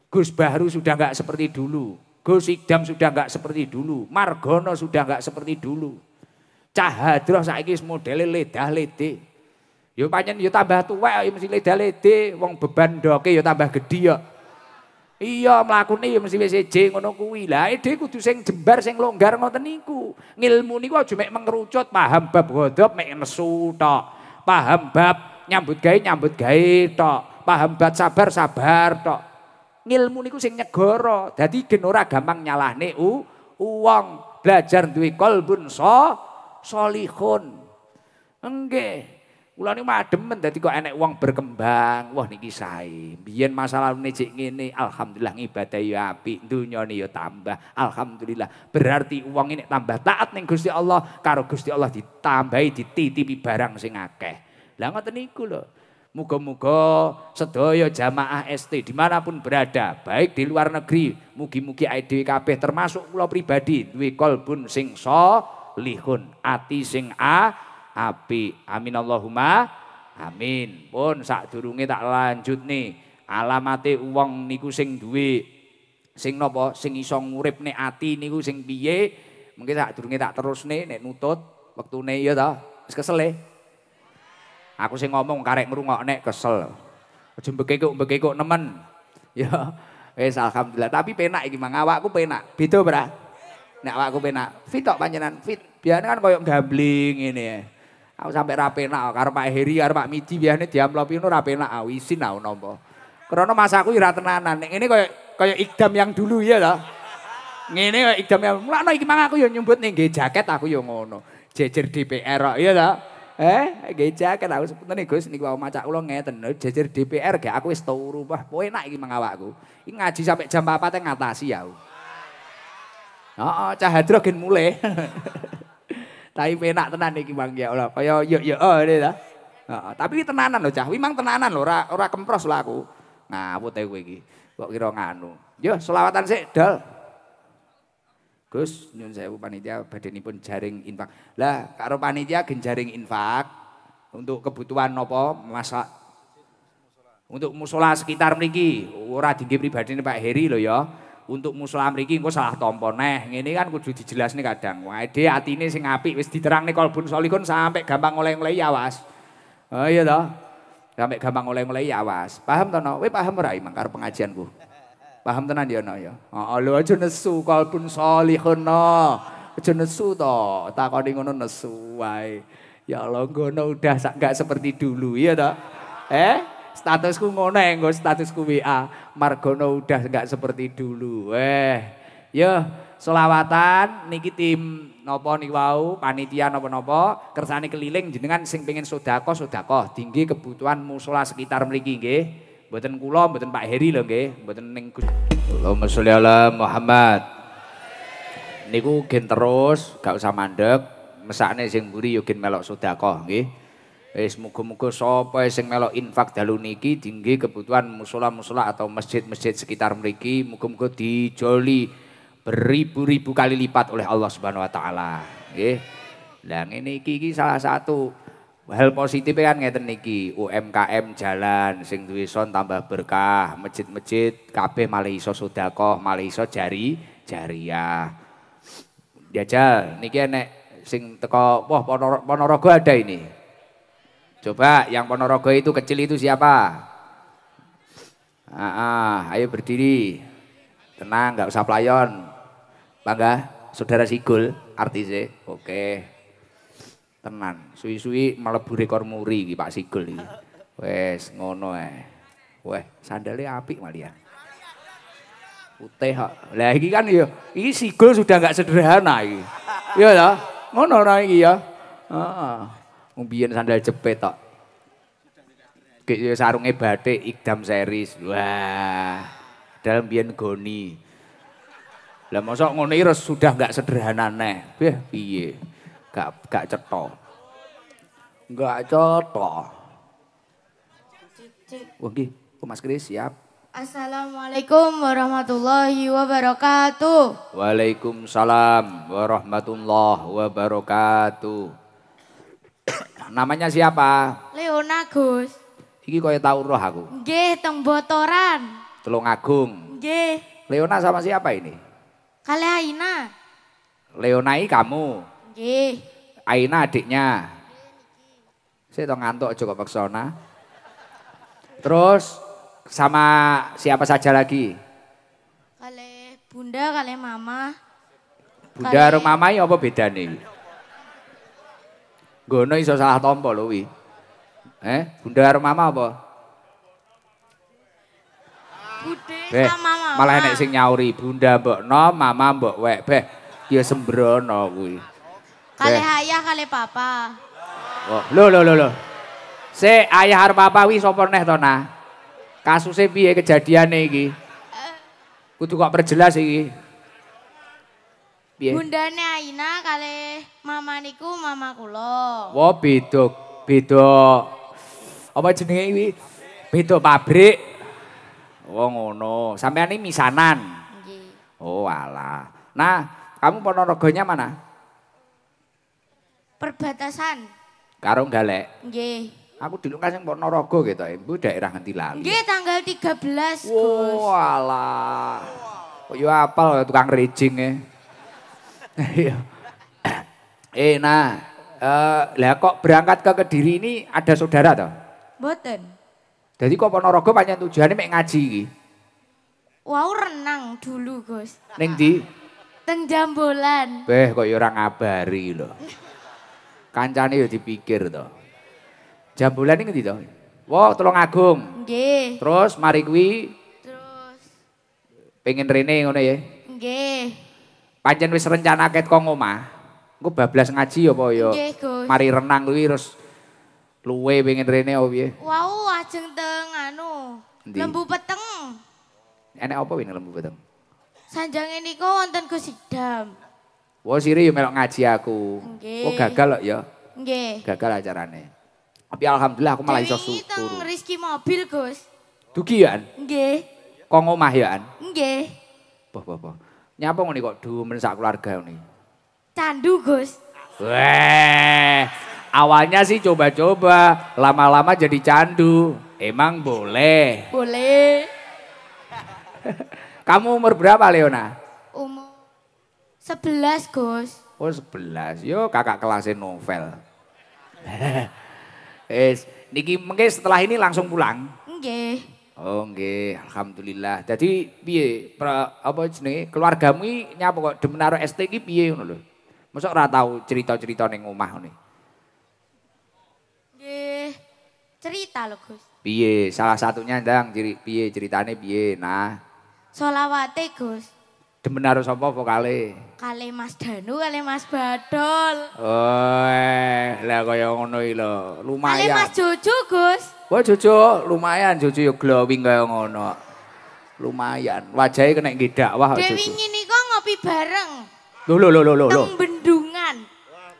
Gus baru sudah nggak seperti dulu. Gus Idam sudah nggak seperti dulu. Margono sudah nggak seperti dulu. Cah hadroh saiki wis modele ledah-lede. Ya pancen ya tambah tuwek yo ya mesti ledah-lede, wong beban doke, yo ya tambah gedhi ya. Iya mlakune yo ya mesti wis ngono kuwi. Lah dhewe kudu sing jembar sing longgar ngoten niku. Ngilmu niku aja mek mengerucut paham bab godhop mek nesu tok. Paham bab nyambut gawe nyambut gawe tok. Paham bab sabar sabar tok. Ngilmu niku sing nyegara. Dadi gen ora gampang nyalahne u uang Belajar duwe kolbun so solihun. Enggak. Kulo niku mademen dadi kok enek wong berkembang. Wah niki sae. Biyen masa lalu cek ngene, alhamdulillah ngibadah yo apik, dunyane yo tambah. Alhamdulillah. Berarti wong ini tambah taat ning Gusti Allah karo Gusti Allah ditambahi dititipi barang sing akeh. Lah ngoten niku lho. Muga-muga sedaya jamaah ST dimanapun berada, baik di luar negeri, mugi-mugi IDW kabeh termasuk kula pribadi duwe kolbun sing sok. solihun ati sing a api amin Allahumma amin pun sak durunge tak lanjut nih alamate uang niku sing duwe sing nopo sing iso ngurip nek ati niku sing piye mungkin tak durunge tak nih nek nutut nih ya ta wis kesel eh aku sing ngomong karek ngrungokne kesel aja mbeke kok mbeke kok nemen ya wis alhamdulillah tapi penak iki mang awakku penak beda berah Nek aku penak, fit tok panjenan fit. nih kan koyok gambling ini ya. Aku sampai rapi nak karena Pak Heri, karena Pak Miji, nih diamlopi itu rapenak, ah, aku isin aku nompo. Karena masa aku ira ya tenanan, ini koyok koyok ikdam yang dulu ya lah. Ini koyok ikdam yang, lah no gimana aku yang nyumbut nih, jaket aku yang ngono. Jejer DPR iya lah. Eh, gaya jaket aku sebut nih Gus, nih bawa macak ulo ngeten, jejer DPR gak aku istau rubah, boleh nak gimana mangawakku. Ini ngaji sampai jam 4 yang ngatasi ya aku oh cah hadro mulai. Tapi penak tenan nih Bang ya Allah. Kaya yuk yuk oh ini dah Oh, tapi tenanan loh cah. wimang tenanan loh orang ora kempros lah aku. Ngawut e kowe iki. Kok kira nganu. Yo selawatan sih Dal. Gus nyun saya panitia pun jaring infak. Lah karo panitia gen jaring infak untuk kebutuhan nopo masak untuk musola sekitar mriki ora pribadi ini Pak Heri loh ya untuk muslah mriki gue salah tombol neh. Ini kan kudu nih kadang. dia hati ini sing apik wis kalau pun solikun sampai gampang oleh-oleh yawas. Oh iya toh. Sampai gampang oleh-oleh yawas. Paham to no? Kowe paham ora mangkar pengajian pengajianku? Paham tenan ya no ya. oh lho aja nesu pun salihun no. Aja nesu to. Takoni ngono nesu wae. Ya Allah gono udah gak seperti dulu iya toh. Eh? Statusku ngono enggo ya, statusku WA. Margono udah enggak seperti dulu. Eh, yo selawatan niki tim nopo niki wau panitia nopo-nopo kersane keliling jenengan sing pengen sedekah sedekah tinggi kebutuhan musola sekitar mriki nggih. Mboten kula, mboten Pak Heri lho nggih, mboten ning Lo Allahumma sholli ala Muhammad. niku gen terus gak usah mandek mesakne sing mburi yo gen melok sedekah nggih Wis muga-muga sapa sing melok infak dalu niki dingge kebutuhan musola-musola atau masjid-masjid sekitar mriki muga-muga dijoli beribu-ribu kali lipat oleh Allah Subhanahu wa taala. Nggih. Lah ngene iki iki salah satu hal positif kan ngeten niki. UMKM jalan sing duwe son tambah berkah, masjid-masjid kabeh malah iso sedekah, malah iso jari jariah. Jajal niki enek sing teko wah Ponorogo ada ini. Coba yang Ponorogo itu kecil itu siapa? Ah, ah ayo berdiri. Tenang, nggak usah pelayon. Bangga, saudara Sigul, ya, Oke. Tenang, suwi-suwi melebu rekor muri iki Pak Sigul iki. Wes ngono eh. Weh, sandale apik malia. Putih kok. Lah iki kan ya, iki Sigul sudah nggak sederhana iki. Iya toh? Ngono ora iki ya. Heeh. Mbiyen sandal jepit tok. Kayak sarungnya batik Ikdam series. Wah. Dalam mbiyen goni. Lah mosok ngono iki sudah enggak sederhana neh. Piye piye. Gak gak cetok. Enggak cetok. Wah nggih, Mas Kris siap. Assalamualaikum warahmatullahi wabarakatuh. Waalaikumsalam warahmatullahi wabarakatuh. Namanya siapa? Leona Gus. Iki yang tahu roh aku. G, teng Botoran. Telung Agung. G. Leona sama siapa ini? Kali Aina. Leona kamu. G. Aina adiknya. Saya tong ngantuk cukup Terus sama siapa saja lagi? Kali Bunda, kali Mama. Bunda rumah Mama ya apa beda nih? Gono iso salah tompo lho kuwi. Eh, Bunda Mama apa? Bude eh, sama Mama. Malah enek sing nyauri Bunda Mbok No, Mama Mbok Wek. Beh, ya sembrono kuwi. Kale ayah, kale papa. Oh, lho lho lho lho. Se ayah arep papa wi? sapa neh to nah? Kasuse piye kejadiane iki? Eh. Kudu kok perjelas iki. Bunda ne Aina kali mama niku mama kulo. Wo beda beda apa jenenge ini Beda pabrik. Oh ngono. Sampeyan ini misanan. Oh alah. Nah, kamu ponorogonya mana? Perbatasan. Karung Galek. Nggih. Aku dulu kan yang Ponorogo gitu, Ibu daerah nanti lali. Nggih, tanggal 13, Gus. Walah. Wow, oh, ya apal tukang rejing ya. Iya. eh nah, eh, lah kok berangkat ke Kediri ini ada saudara toh? Boten. Jadi kok Ponorogo banyak tujuannya mek ngaji iki. Wow renang dulu Gus. Neng di? Teng Jambolan. Beh kok ya ora ngabari lho. Kancane ya dipikir toh. Jambolan ini ngendi toh? wow, tolong agung. Nggih. Terus mari kuwi. Terus pengen rene ngono ya? Nggih. Panjen wis rencana ket kong omah. Gue bablas ngaji ya boyo. Mari renang lu terus luwe pengen rene opo wow, ajeng teng anu. Ndi? Lembu peteng. Enak apa ini lembu peteng? Sanjang ini niku wonten ku sidam. Wo siri yo melok ngaji aku. Nggih. Oh, gagal lo ya? Nggih. Gagal acarane. Tapi alhamdulillah aku malah iso itu Rizki mobil, Gus. Dugi ya, Nggih. Kok ngomah ya, Nggih. Bah, bah, bah. Nyapa ngene kok men sak keluarga ngene? Candu, Gus. Weh, awalnya sih coba-coba, lama-lama jadi candu. Emang boleh? Boleh. Kamu umur berapa, Leona? Umur 11, Gus. Oh, 11. Yo, kakak kelasnya novel. eh, niki mungkin setelah ini langsung pulang. Nggih. Oh nggih, alhamdulillah. Jadi piye pra, apa jenenge keluargamu iki nyapa kok demen karo ST iki piye ngono lho. Mosok ora tau cerita-cerita ning omah ngene. Nggih. Cerita lho, Gus. Piye? Salah satunya ndang ciri piye ceritane piye? Nah. Solawate, Gus. Demen karo apa vokale? Kale Mas Danu, kale Mas Badol. Oh, eh, lah kaya ngono iki lho. Lumayan. Kale Mas Jojo, Gus. Wah, Jojo, lumayan Jojo yuk ya glowing yang ngono. Lumayan. wajahnya kena gida, wah Jojo. Dewi ngene kok ngopi bareng. Lho lo lo lo Teng bendungan.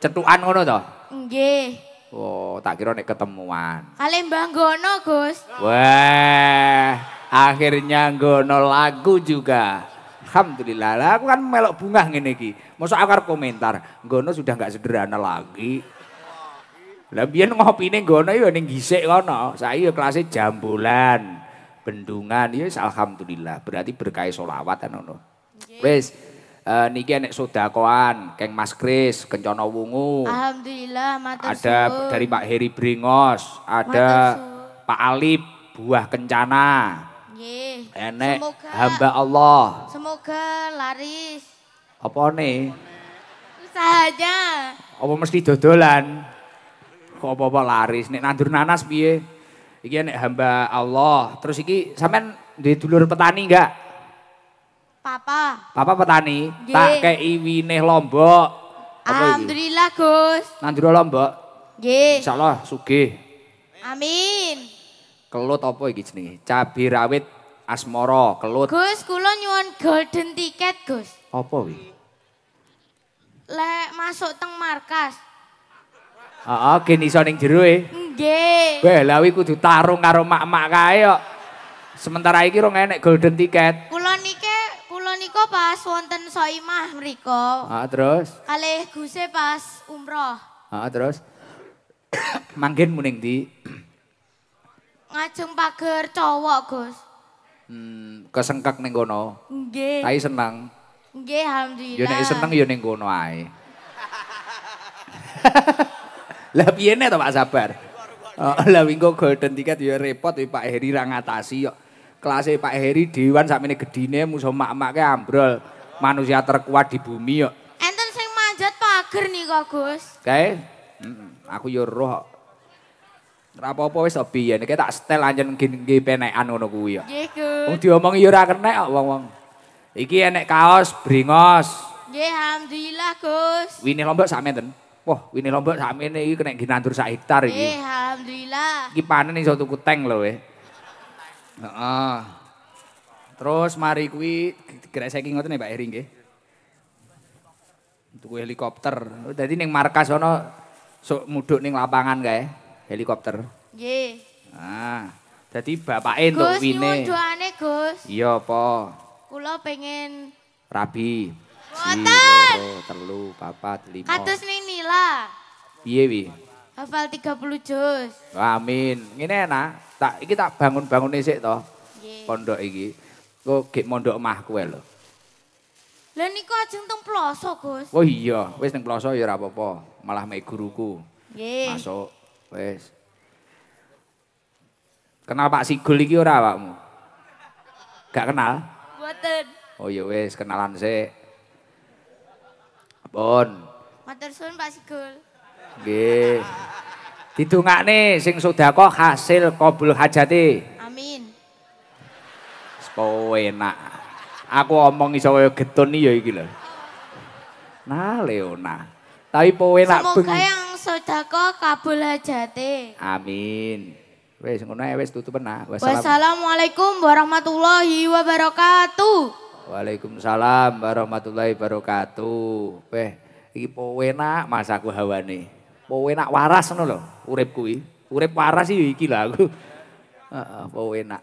Cetukan ngono to? Nggih. Oh, tak kira nek ketemuan. Kale Mbah Gono, Gus. Wah, akhirnya Gono lagu juga. Alhamdulillah. Lah aku kan melok bunga ngene iki. Mosok aku arep komentar, ngono sudah nggak sederhana lagi. Lah biyen ngopine ngono ya ning gisik kono. Saya kelas jambulan, bendungan ya alhamdulillah. Berarti berkah selawat kan ya, ngono. Wis uh, niki enek sodakoan, Keng Mas Kris, Kencono Wungu. Alhamdulillah matur Ada dari Pak Heri Bringos, ada Pak Alip buah kencana. Nggih. Enek Semoga, hamba Allah. Semoga laris. Apa nih? Usahanya. Apa mesti dodolan? Kok apa-apa laris? Nek nandur nanas piye? Iki enek hamba Allah. Terus iki sampean di dulur petani enggak? Papa. Papa petani? Nggih. Tak kei nih lombok. Apa Alhamdulillah, Gus. Nandur lombok? Insya Insyaallah sugih. Amin. kelut apa iki jenenge? Cabe rawit asmara kelut. Gus, kula nyuwun golden Ticket, Gus. Apa kuwi? Lek masuk teng markas. Heeh, ah, gen iso ning jero e. Nggih. Beh, lha kuwi kudu tarung karo mak-mak kae kok. Sementara iki rong enek golden tiket. Kula niki kula niku pas wonten Soimah mriku. Ah, terus? Kalih Gus pas umroh. Ah, terus? Manggen muning ndi? ngajeng pager cowok, Gus. Hmm, kesengkak ning kono. Nggih. Tapi seneng. Nggih, alhamdulillah. Yo nek seneng yo ning kono ae. Lah piye nek Pak Sabar? Oh, lah wingko golden tiket yo repot yo Pak Heri ra ngatasi yo. Kelas Pak Heri dewan sakmene gedine musuh mak-make ambrol. Manusia terkuat di bumi yo. Enten sing manjat pager nika, Gus. Kae, aku yo roh Ora apa-apa wis tak tak setel anjen nggih penekan ngono kuwi ya. Nggih, Gus. Wong oh, diomongi ya ora kenek kok wong-wong. Iki enek kaos bringos. Nggih, alhamdulillah, Gus. Wini lombok sak menten. Wah, wini lombok sak mene iki kena ginandur sak hektar iki. Nggih, alhamdulillah. Iki panen iso tuku teng lho weh. Heeh. Terus mari kuwi greseki ngoten ya, Mbak Eri nggih. Tuku helikopter. Dadi ning markas ana sok mudhuk ning lapangan kae helikopter. Nggih. Ah, dadi bapake entuk wine. Gus nyuwun Gus. Iya apa? Kula pengen rabi. Wonten. Terlalu, papat, lima. Kados nih nila. Iya wi? Hafal tiga puluh juz. Amin. Ngene enak. Tak iki tak bangun-bangun sik sih toh. Pondok iki. Kau gek mondok mah kowe lho. Lah niku ajeng teng ploso, Gus. Oh iya, wis teng ploso ya ora apa Malah mek guruku. Nggih. Masuk. Wes. Kenal Pak Sigul iki ora awakmu? Gak kenal? Mboten. Oh ya wes kenalan sih. Bon. Matur suwun Pak Sigul. Nggih. Didungakne sing sedako hasil kabul hajati. Amin. Sepo enak. Aku omong iso kaya getun iki lho. Nah, Leona. Tapi poe nak Semoga sodako kabul hajate. Amin. Wis ngono ae wes tutup nah. Wassalamualaikum warahmatullahi wabarakatuh. Waalaikumsalam warahmatullahi wabarakatuh. Weh, iki powenak mas aku hawane. Powenak waras ngono lho urip kuwi. Urip waras iki iki lho aku. Heeh, powenak.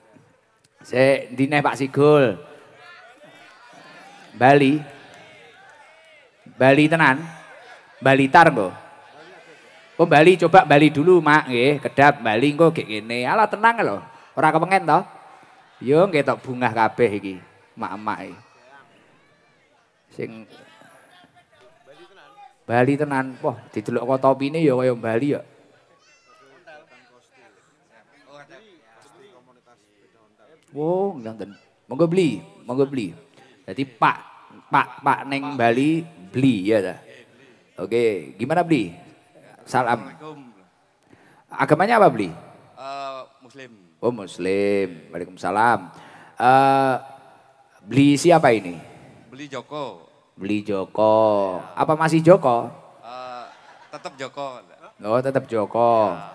Sik, ndine Pak Sigul. Bali. Bali tenan. Balitar kok. Oh Bali coba Bali dulu mak nggih, kedap Bali engko kayak gini. Alah tenang lho. Ora kepengen toh. Yo nggih tok bungah kabeh iki mak-mak iki. E. Sing Bali tenan, poh didelok kok topine ya kaya Bali ya. Oh, nonton. Monggo beli, monggo beli. Jadi Pak, Pak, Pak Neng Bali beli ya dah. Oke, gimana beli? Salam. Agamanya apa beli? Uh, eh, muslim. Oh muslim. Waalaikumsalam. Uh, eh, beli siapa ini? Beli Joko. Beli Joko. Ya. Apa masih Joko? Uh, eh, tetap Joko. Oh tetap Joko. Ya.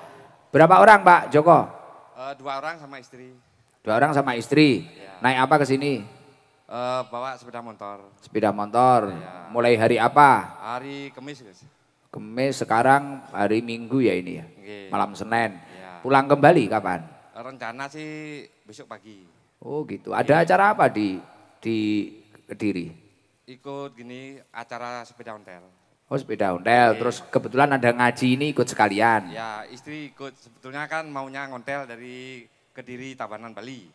Berapa orang Pak Joko? Uh, dua orang sama istri. Dua orang sama istri. Ya. Naik apa ke sini? Uh, bawa sepeda motor. Sepeda motor. Ya. Mulai hari apa? Hari Kamis. Kemis sekarang hari Minggu ya ini ya. Okay. Malam Senin. Ya. Pulang kembali kapan? Rencana sih besok pagi. Oh gitu. Iya. Ada acara apa di di Kediri? Ikut gini acara sepeda ontel. Oh sepeda ontel. Okay. Iya. Terus kebetulan ada ngaji ini ikut sekalian. Ya, istri ikut sebetulnya kan maunya ngontel dari Kediri Tabanan Bali.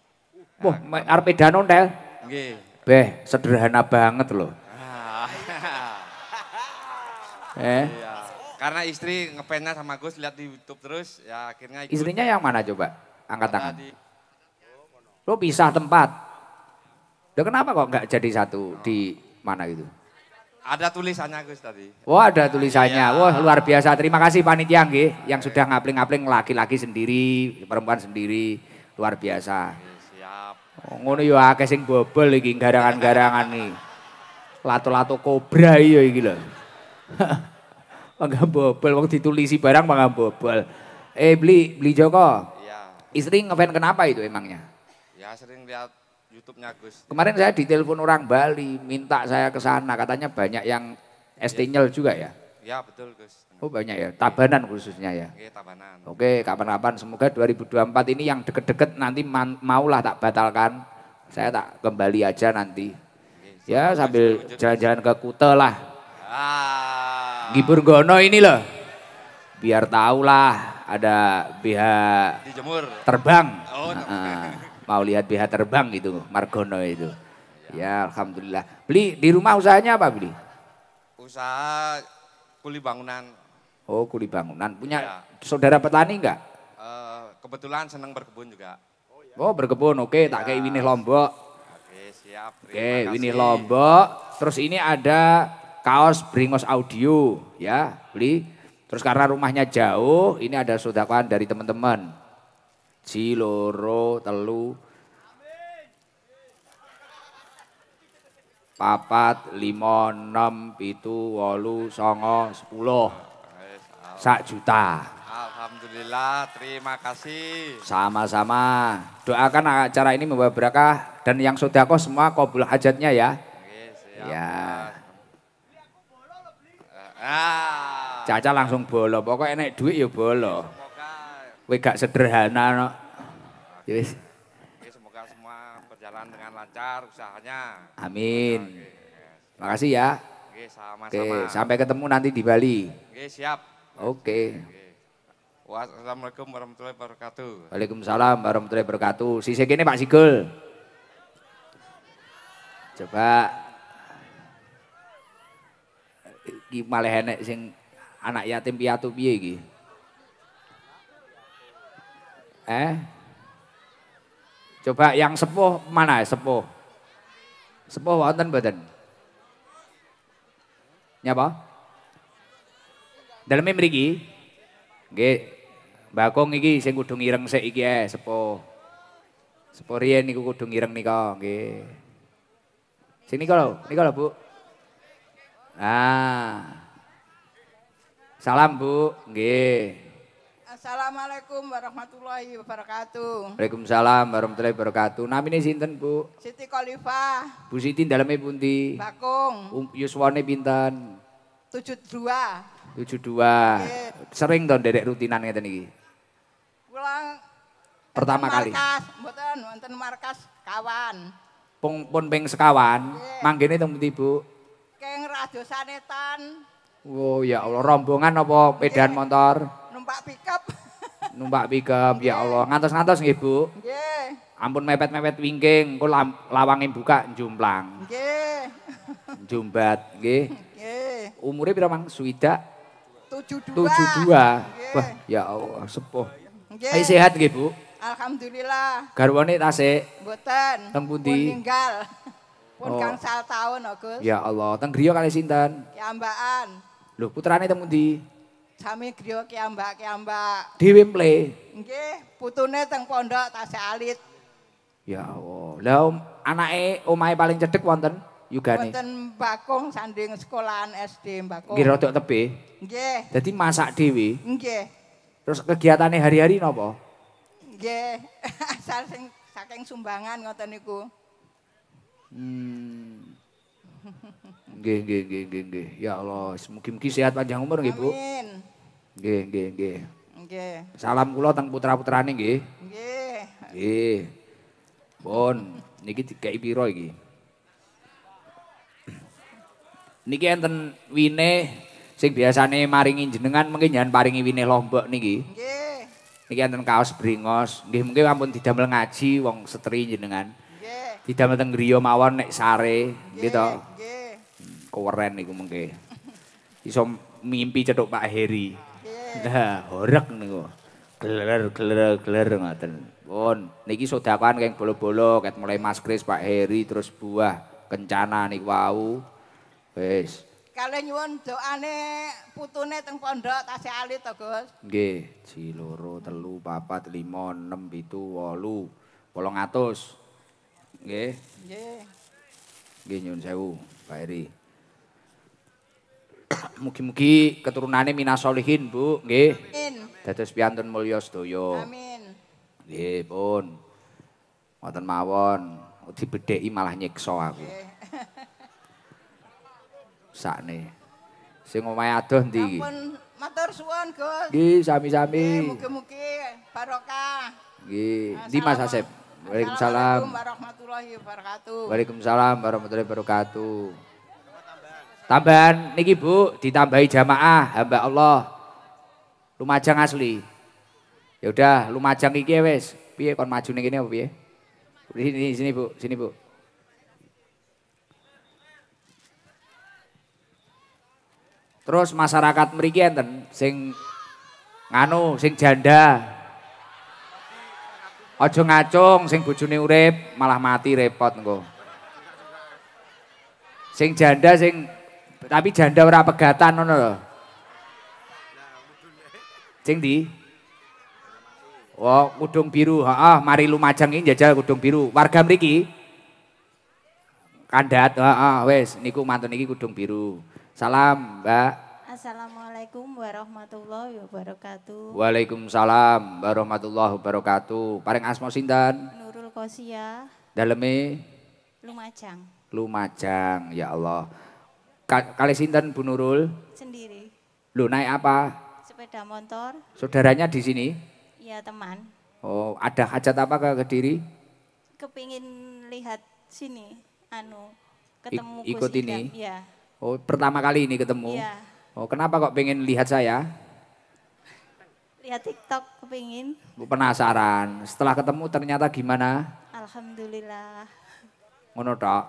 Wah, nah, arep ontel? Okay. Beh, sederhana banget loh. Eh. Iya. Karena istri ngefansnya sama Gus lihat di YouTube terus, ya akhirnya ikut. Istrinya yang mana coba? Angkat tangan. Di... Lo pisah tempat. udah kenapa kok nggak jadi satu oh. di mana itu? Ada tulisannya Gus tadi. Wah oh, ada tulisannya. Ya. Wah luar biasa. Terima kasih panitia nggih yang sudah ngapling-ngapling laki-laki sendiri, perempuan sendiri. Luar biasa. Siap. Oh, ngono yo ya, akeh sing bobol iki garangan-garangan nih Lato-lato kobra iya iki bobol wong ditulisi barang bobol. Eh beli beli Joko. Iya. Istri ngefan kenapa itu emangnya? Ya sering lihat YouTube-nya Gus. Kemarin saya ditelepon orang Bali minta saya ke sana katanya banyak yang iya. nyel ya. juga ya. Ya betul Gus. Oh banyak ya, tabanan khususnya ya. Oke, iya, tabanan. Oke, kapan-kapan semoga 2024 ini yang deket-deket nanti man, maulah tak batalkan. Saya tak kembali aja nanti. ya sambil jalan-jalan ke Kuta lah. Ah. Gibur Gono ini loh. Biar tahulah ada pihak Dijemur. terbang. Oh, uh, mau lihat pihak terbang gitu, Margono itu. Ya, alhamdulillah. Beli di rumah usahanya apa, Beli? Usaha kuli bangunan. Oh, kuli bangunan. Punya ya. saudara petani enggak? Uh, eh, kebetulan senang berkebun juga. Oh, iya. oh berkebun. Oke, okay. ya. tak kayak iya. Winih Lombok. Oke, siap. Oke, okay, Winih Lombok. Terus ini ada kaos Bringos Audio ya, beli. Terus karena rumahnya jauh, ini ada sodakan dari teman-teman. ciloro, telu, papat, lima, enam, pitu, walu, songo, sepuluh, sak juta. Alhamdulillah, terima kasih. Sama-sama. Doakan acara ini membawa berkah dan yang sodako semua kobul hajatnya ya. Oke, siap. Ya. Caca langsung bolo, pokoknya enak duit ya bolo. Wih gak sederhana no. Ya wis. semoga semua berjalan dengan lancar usahanya. Amin. Terima kasih ya. Oke, sama-sama. Oke, sampai ketemu nanti di Bali. Oke, siap. Oke. Wassalamualaikum warahmatullahi wabarakatuh. Waalaikumsalam warahmatullahi wabarakatuh. Sisi ini Pak Sigul. Coba Ki malah enek sing anak yatim piatu piye iki? Eh? Coba yang sepuh mana ya sepuh? Sepuh wonten badan. Nyapa? dalam mriki. Nggih. Bakong iki sing kudu ngireng sik iki eh sepuh. Sepuh riyen niku kudu ngireng nika nggih. sini kalau, ini kalau Bu. Ah. Salam Bu, nggih. Assalamualaikum warahmatullahi wabarakatuh. Waalaikumsalam warahmatullahi wabarakatuh. Namine sinten, Bu? Siti Khalifah. Bu Siti daleme pundi? Bakung. Um, Yuswane ya pinten? 72. 72. Yeah. Sering to nderek rutinan ngeten iki? Pulang pertama markas, kali. Markas, Mboten wonten markas kawan. Pung pun ping sekawan. Yeah. Manggene teng pundi, Bu? Saking Radio Sanetan. Oh ya Allah, rombongan apa pedan motor? Numpak pickup. Numpak pickup, ya Allah. Ngantos-ngantos nggih, Bu? Nggih. Ampun mepet-mepet wingking, kok lawangin buka jumplang. Nggih. Jumbat, nggih. Nggih. Umure pira, Mang? Swidak. 72. 72. Wah, ya Allah, sepuh. Nggih. sehat nggih, Bu? Alhamdulillah. Garwane tasik? Mboten. Teng pundi? Pun oh. kang sal tahun Agus. Oh, ya Allah, teng griya kali sinten? Kiambaan. Loh, putrane teng di? Sami griya kiambak kiambak. Dewi mle. Nggih, putune teng pondok tasih alit. Ya Allah. Lah anake omahe paling cedek wonten yugane. Wonten Bakung sanding sekolahan SD Bakung. Nggih, rodok tebe. Nggih. Dadi masak dhewe. Nggih. Terus kegiatannya hari-hari nopo? Nggih. Asal sing saking sumbangan ngoten niku. Hmm. Nggih nggih nggih nggih nggih. Ya Allah, semoga mugi sehat panjang umur nggih, Bu. Amin. Nggih nggih nggih. Nggih. Salam kula teng putra-putrane nggih. Nggih. Nggih. Pun niki dikai piro iki? Niki enten wine sing biasane maringi jenengan mungkin jangan paringi wine lombok niki. Nggih. Niki enten kaos bringos, nggih mungkin ampun didamel ngaji wong setri jenengan. Tidak meteng Rio mawon nek sare gitu keren nih gue niku mengke. Iso mimpi cetuk Pak Heri. Nah, horek niku. Gler gler gler ngoten. Pun niki sodakan keng bolo-bolo ket mulai Mas Kris, Pak Heri terus buah kencana niku wau. Wis. Kale nyuwun doane putune teng pondok tasih alit to, Gus. Nggih, ji loro, telu, papat, lima, enem, pitu, wolu, 800. Nggih. Nggih. Nggih sewu, Pak Eri. Mugi-mugi keturunane minas solihin, Bu, nggih. Amin. Dados piantun mulya sedaya. Amin. Nggih, pun. Mboten mawon, dibedheki malah nyiksa aku. Nggih. Sakne. Sing omahe adoh ndi iki? Ampun, matur suwun, Gus. Nggih, sami-sami. Mugi-mugi barokah. Nggih, ndi Mas Asep? Waalaikumsalam. warahmatullahi wabarakatuh. Waalaikumsalam warahmatullahi wabarakatuh. Tambahan niki Bu, ditambahi jamaah hamba Allah. Lumajang asli. Ya udah, Lumajang iki ya, wis. Piye kon maju ning kene apa piye? Sini sini Bu, sini Bu. Terus masyarakat mriki enten sing nganu sing janda Aja ngacung sing bojone urip malah mati repot engko. Sing janda sing tapi janda ora pegatan ngono lho. Sing di Oh, kudung biru. Heeh, mari lumajang iki jajal kudung biru. Warga mriki. Kandat, heeh, wis niku mantun iki kudung biru. Salam, Mbak. Assalamualaikum warahmatullahi wabarakatuh. Waalaikumsalam warahmatullahi wabarakatuh. Paring asma sinten? Nurul Kosia. Daleme? Lumajang. Lumajang, ya Allah. Kali sinten Bu Nurul? Sendiri. Lu naik apa? Sepeda motor. Saudaranya di sini? Iya, teman. Oh, ada hajat apa ke Kediri? Kepingin lihat sini, anu, ketemu Ik Ikut ini? Iya. Oh, pertama kali ini ketemu? Iya. Oh, kenapa kok pengen lihat saya? Lihat TikTok kepingin. Penasaran. Setelah ketemu ternyata gimana? Alhamdulillah. Ngono tok.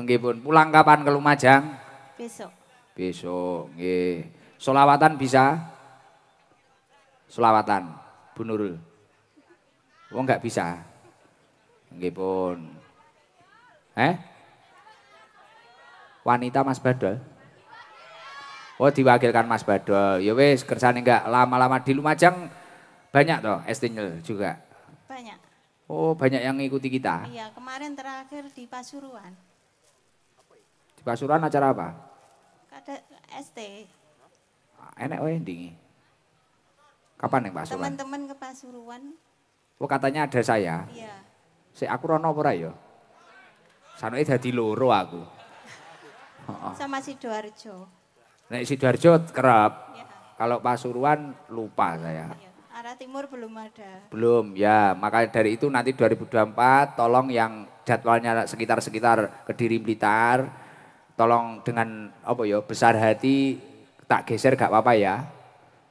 Nggih, Bun. Pulang kapan ke Lumajang? Besok. Besok, nggih. Solawatan bisa? Selawatan, Bu Nurul. Oh, enggak bisa. Nggih, Bun. Eh? wanita Mas Badol? Oh diwakilkan Mas Badol. Ya wis kersane enggak lama-lama di Lumajang banyak toh Estinyel juga. Banyak. Oh banyak yang ngikuti kita. Iya kemarin terakhir di Pasuruan. Di Pasuruan acara apa? Ada ST. Enak oh endingi. Kapan yang Pasuruan? Teman-teman ke Pasuruan. Oh katanya ada saya. Iya. Si aku rono apa ya? Sanoke dadi loro aku sama si Sama Sidoarjo. Nek Sidoarjo kerap. Ya. Kalau Pasuruan lupa saya. Ya. Arah timur belum ada. Belum, ya. Makanya dari itu nanti 2024 tolong yang jadwalnya sekitar-sekitar Kediri Blitar tolong dengan apa ya besar hati tak geser gak apa-apa ya.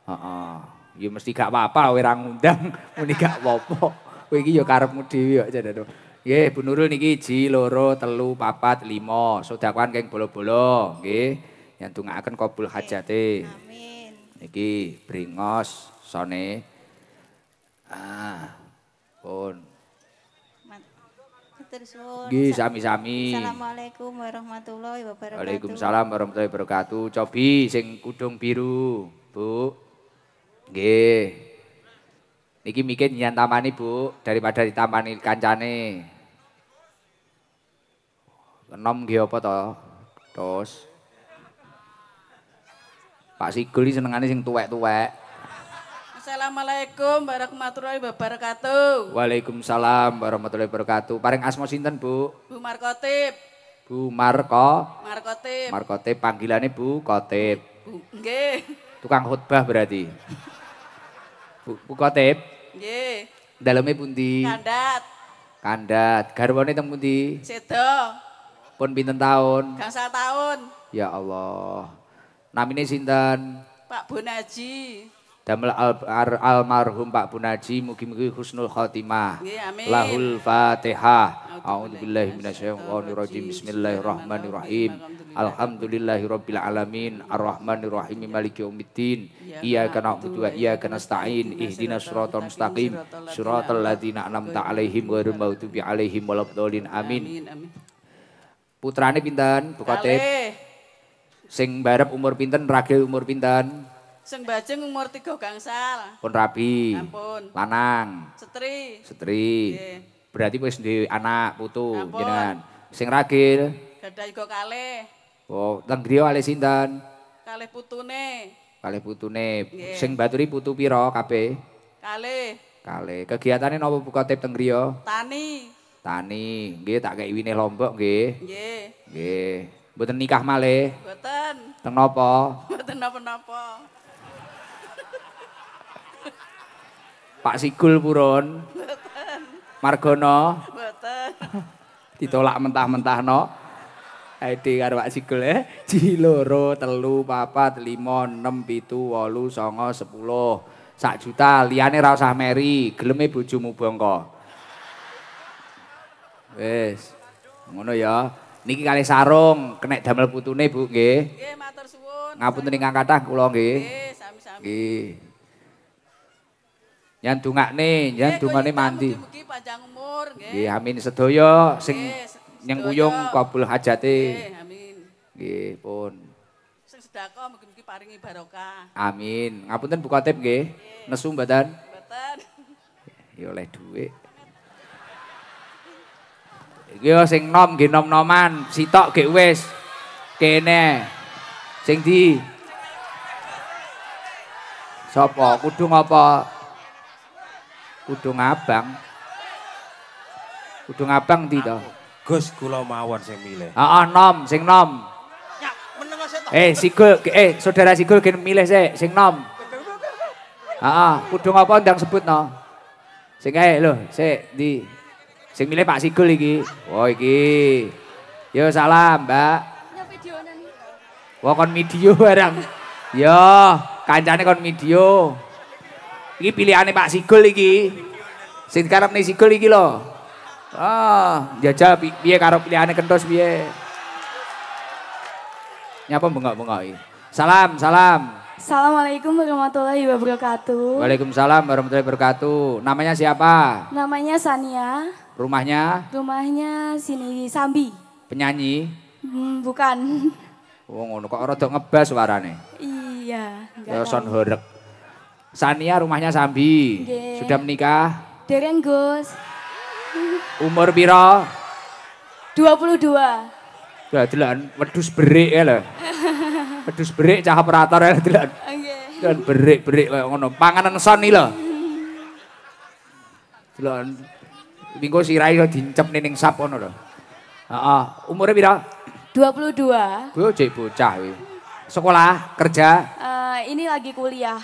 Heeh. Uh Ya mesti gak apa-apa orang ngundang muni gak apa-apa. Kowe iki ya karepmu dhewe kok jane. Nggih, Bu Nurul niki 1 2 3 4 5. Sedakuan keng bolo-bolo, nggih. Yen dongaaken kabul hajate. Amin. Niki bringos sone. Ah. Pun. Nggih, sami-sami. Assalamualaikum warahmatullahi wabarakatuh. Waalaikumsalam warahmatullahi wabarakatuh. Cobi sing kudung biru, Bu. Nggih. Niki mikir nyian tamani bu, daripada ditamani kancane. Enom gih apa to? dos. Pak Sigul ini ane sing tuwek-tuwek. Assalamualaikum warahmatullahi wabarakatuh. Waalaikumsalam warahmatullahi wabarakatuh. Paring asmo sinten, Bu? Bu Markotip. Bu Marko. Markotip. Markotip panggilannya Bu Kotip. Nggih. Tukang khutbah berarti. Bu, Bu Kotip. Nggih. Dalamnya pundi? Kandat. Kandat. Garwane teng pundi? Sedo. Pun pinten tahun? Gangsal tahun. Ya Allah. Namine sinten? Pak Bonaji. Haji. Damel almarhum al Pak Bunaji mugi-mugi husnul khotimah. Iya, Lahul Fatihah. Okay. A'udzubillahi minasyaitonir rajim. Bismillahirrahmanirrahim. Alhamdulillahi rabbil alamin. Arrahmanirrahim. Maliki yaumiddin. Iya, iyyaka na'budu wa iyyaka nasta'in. Ihdinash shiratal mustaqim. Shiratal ladzina an'amta 'alaihim ghairil maghdubi 'alaihim waladdallin. Amin. Putrane pinten? Bukotip. Sing barep umur pinten? Ragil umur pinten? Seng bajeng umur tiga gangsal. Pun rapi. Ampun. Lanang. Setri. Setri. Berarti wis sendiri anak putu jenengan. Seng ragil. Gadah juga kale. Oh, ale sindan. Kale sinten? Kalih putune. Kale putune. Seng Seng baturi putu piro kape. Kale. Kale. Kegiatannya nopo buka tip griya? Tani. Tani. Nggih tak kayak wine lombok nggih. Gih. Gih. Mboten nikah male. Mboten. Teng nopo. Mboten nopo nopo. Pak Sikul purun. Margono. Ditolak mentah-mentah no. Aidi karo Pak Sikul ya. Eh. Ciloro, telu, papat, limo, enam, pitu, wolu, songo, sepuluh. Sak juta, liane rasa meri, geleme bujumu bongko. Wes, ngono ya. Niki kali sarung, kena damel putune Bu nggih. Nggih, matur suwun. Ngapunten ingkang kathah kula sami-sami. Yang dungak nih, yang dungak nih mandi. panjang umur. Ya amin Sedaya, sing yang kuyung kabul hajati. amin. Ya pun. Sing sedako mungkin paringi barokah. Amin. Ngapunten buka tip nge. Nesu badan. Badan. Ya oleh duit. Iki sing nom nggih nom-noman, sitok gek wis. Kene. Sing di? Sopo? Kudung apa? Kudung Abang. Kudung Abang ndi to? Gus kula mawon sing milih. Heeh, ah, ah, nom, sing nom. Eh, sikul, eh, saudara sikul gen milih sik, sing nom. Heeh, ah, udung apa ndang sebut no? Sing ae lho, sik, ndi? Sing milih Pak Sikul iki. Oh, iki. Yo salam, Mbak. Wah kon video barang. Yo, kancane kon video. Ini pilihannya Pak Sigul iki. Sing nih Sigul ini loh. Ah, jajah piye karo pilihane kentos piye. Nyapa bengok-bengok ini? Salam, salam. Assalamualaikum warahmatullahi wabarakatuh. Waalaikumsalam warahmatullahi wabarakatuh. Namanya siapa? Namanya Sania. Rumahnya? Rumahnya sini Sambi. Penyanyi? Hmm, bukan. Oh ngono kok rada ngebas suarane. Iya, Ya son horek. Sania rumahnya Sambi. Nggih. Sudah menikah? Dereng, Gus. Umur piro? 22. Ya delan pedus berik ya lho. pedus berik cah operator ya delan. Nggih. Delan berik-berik kaya ngono. Panganan son iki lho. Delan minggu sirahe iso dincep ning sap ngono lho. Heeh, umurnya piro? 22. Gue cek bocah Sekolah, kerja? Uh, ini lagi kuliah.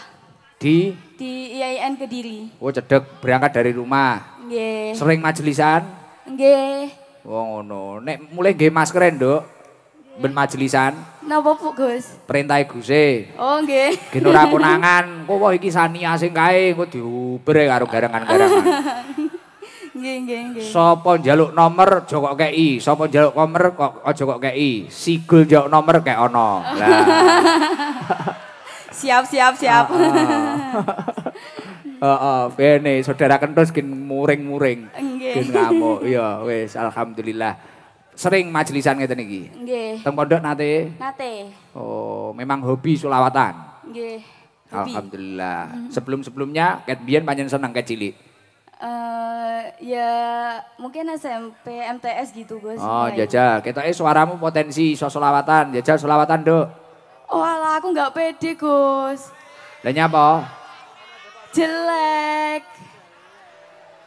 Di? Di IAIN Kediri. Oh cedek, berangkat dari rumah. Nggih. Sering majelisan? Nggih. oh, ngono. Nek mulai nggih maskeran, Nduk. Ben majelisan. Napa Bu Gus? Perintah Guse. Oh nggih. Gen ora konangan, wah iki sania sing kae engko diuber karo garangan-garangan. Nggih nggih nggih. Sapa njaluk nomor aja kok kei, sapa njaluk nomor kok aja kok kei. Sigul njaluk nomor kek ana. Lah. Siap, siap, siap. Heeh, ah, ini ah. ah, saudara kentus kin muring-muring. Kin ngamuk. Iya, wes alhamdulillah. Sering majelisan gitu nih, Nggih. Teng pondok nate? Nate. Oh, memang hobi sulawatan. Nggih. Alhamdulillah. Mhm. Sebelum-sebelumnya ket biyen panjen seneng ket cilik. Uh, ya mungkin SMP, MTS gitu gue sih. Oh jajal, kita eh suaramu potensi sulawatan. jajal solawatan dok. Oh aku nggak pede Gus. Dan nyapa? Jelek.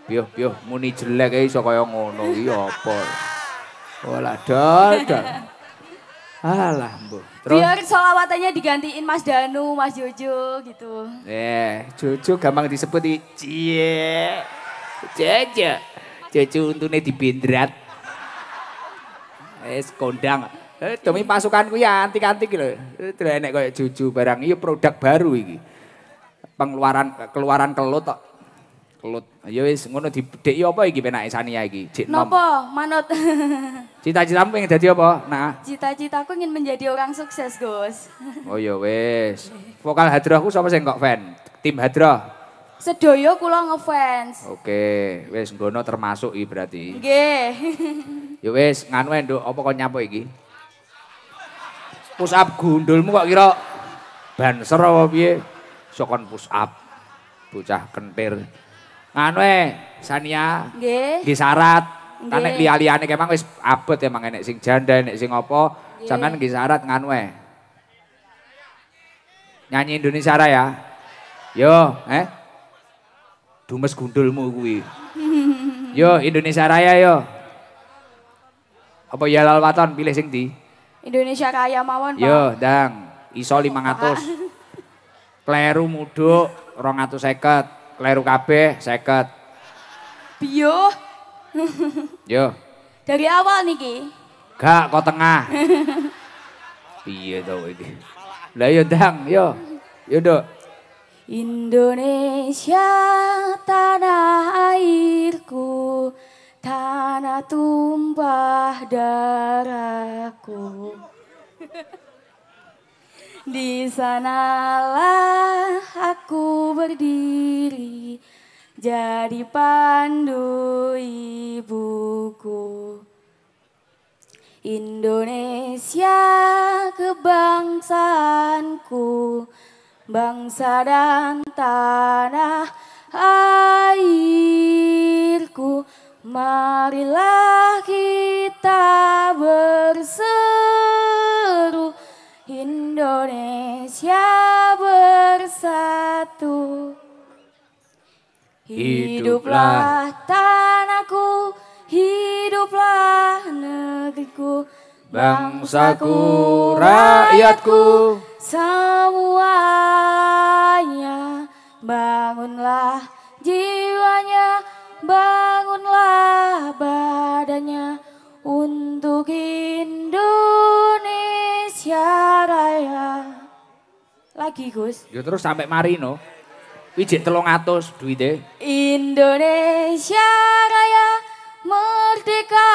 Piuh piuh muni jelek ya iso kaya ngono iya apa? Walah dol dol. Alah mbok. Terus biar solawatannya digantiin Mas Danu, Mas Jojo gitu. Eh, Jojo gampang disebut di Cie. Jojo. Jojo untune dibendrat. Es kondang. Eh, demi pasukanku ya anti antik gitu Tidak eh, enak kayak jujur barang. Iya produk baru iki. Pengeluaran keluaran kelut tok. Kelut. Ya wis ngono dibedheki iya apa iki penake ya iki? Cik nom. Manut. Cita-citamu pengen jadi apa? Nah. Cita-citaku ingin menjadi orang sukses, Gus. Oh ya wis. Vokal Hadrohku siapa sih kok fan? Tim Hadroh. Sedoyo kula ngefans. Oke, wis nggono termasuk iki berarti. Nggih. ya wis, nganu nduk apa kon nyapuk iki? push gundulmu kok kira banser apa piye? Sokon push up. Bocah kentir. Anu eh Sania. Nggih. Nggih syarat. Kan nek liyane kemang wis abot emang enek sing janda, enek sing apa, jangan nggih syarat nganu eh. Nyanyi Indonesia Raya. Yo, eh. Dumes gundulmu kuwi. Yo Indonesia Raya yo. Apa Yalal Waton pilih sing di Indonesia Raya mawon, Pak. Yo, Dang. Iso 500. Kleru muduk seket. kleru kabeh seket. Biyo. Yo. Dari awal niki. Gak kok tengah. Iya tau ini. Lah yo Dang, yo. Yo, do. Indonesia tanah airku Tanah tumpah darahku. Di sanalah aku berdiri jadi pandu ibuku. Indonesia kebangsaanku, bangsa dan tanah airku. Marilah kita berseru Indonesia bersatu Hiduplah tanahku, hiduplah negeriku Bangsaku, rakyatku, semuanya Bangunlah jiwanya bangunlah badannya untuk Indonesia Raya. Lagi Gus. Ya terus sampai Marino. Wijik telung atus duitnya. Indonesia Raya merdeka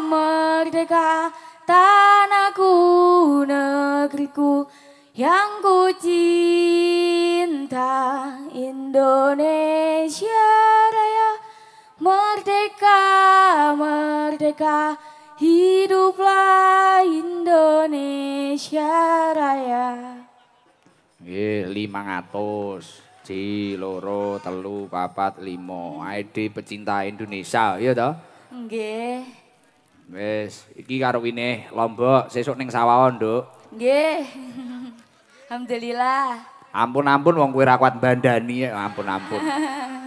merdeka tanahku negeriku yang ku cinta Indonesia merdeka, merdeka, hiduplah Indonesia Raya. lima 500, si loro, telu, papat, limo. ID pecinta Indonesia, iya toh? Nggih. Wis, iki karo wine Lombok, sesuk ning sawahon, Nduk. Nggih. Alhamdulillah. Ampun-ampun wong kowe ra kuat bandani, ya, ampun-ampun.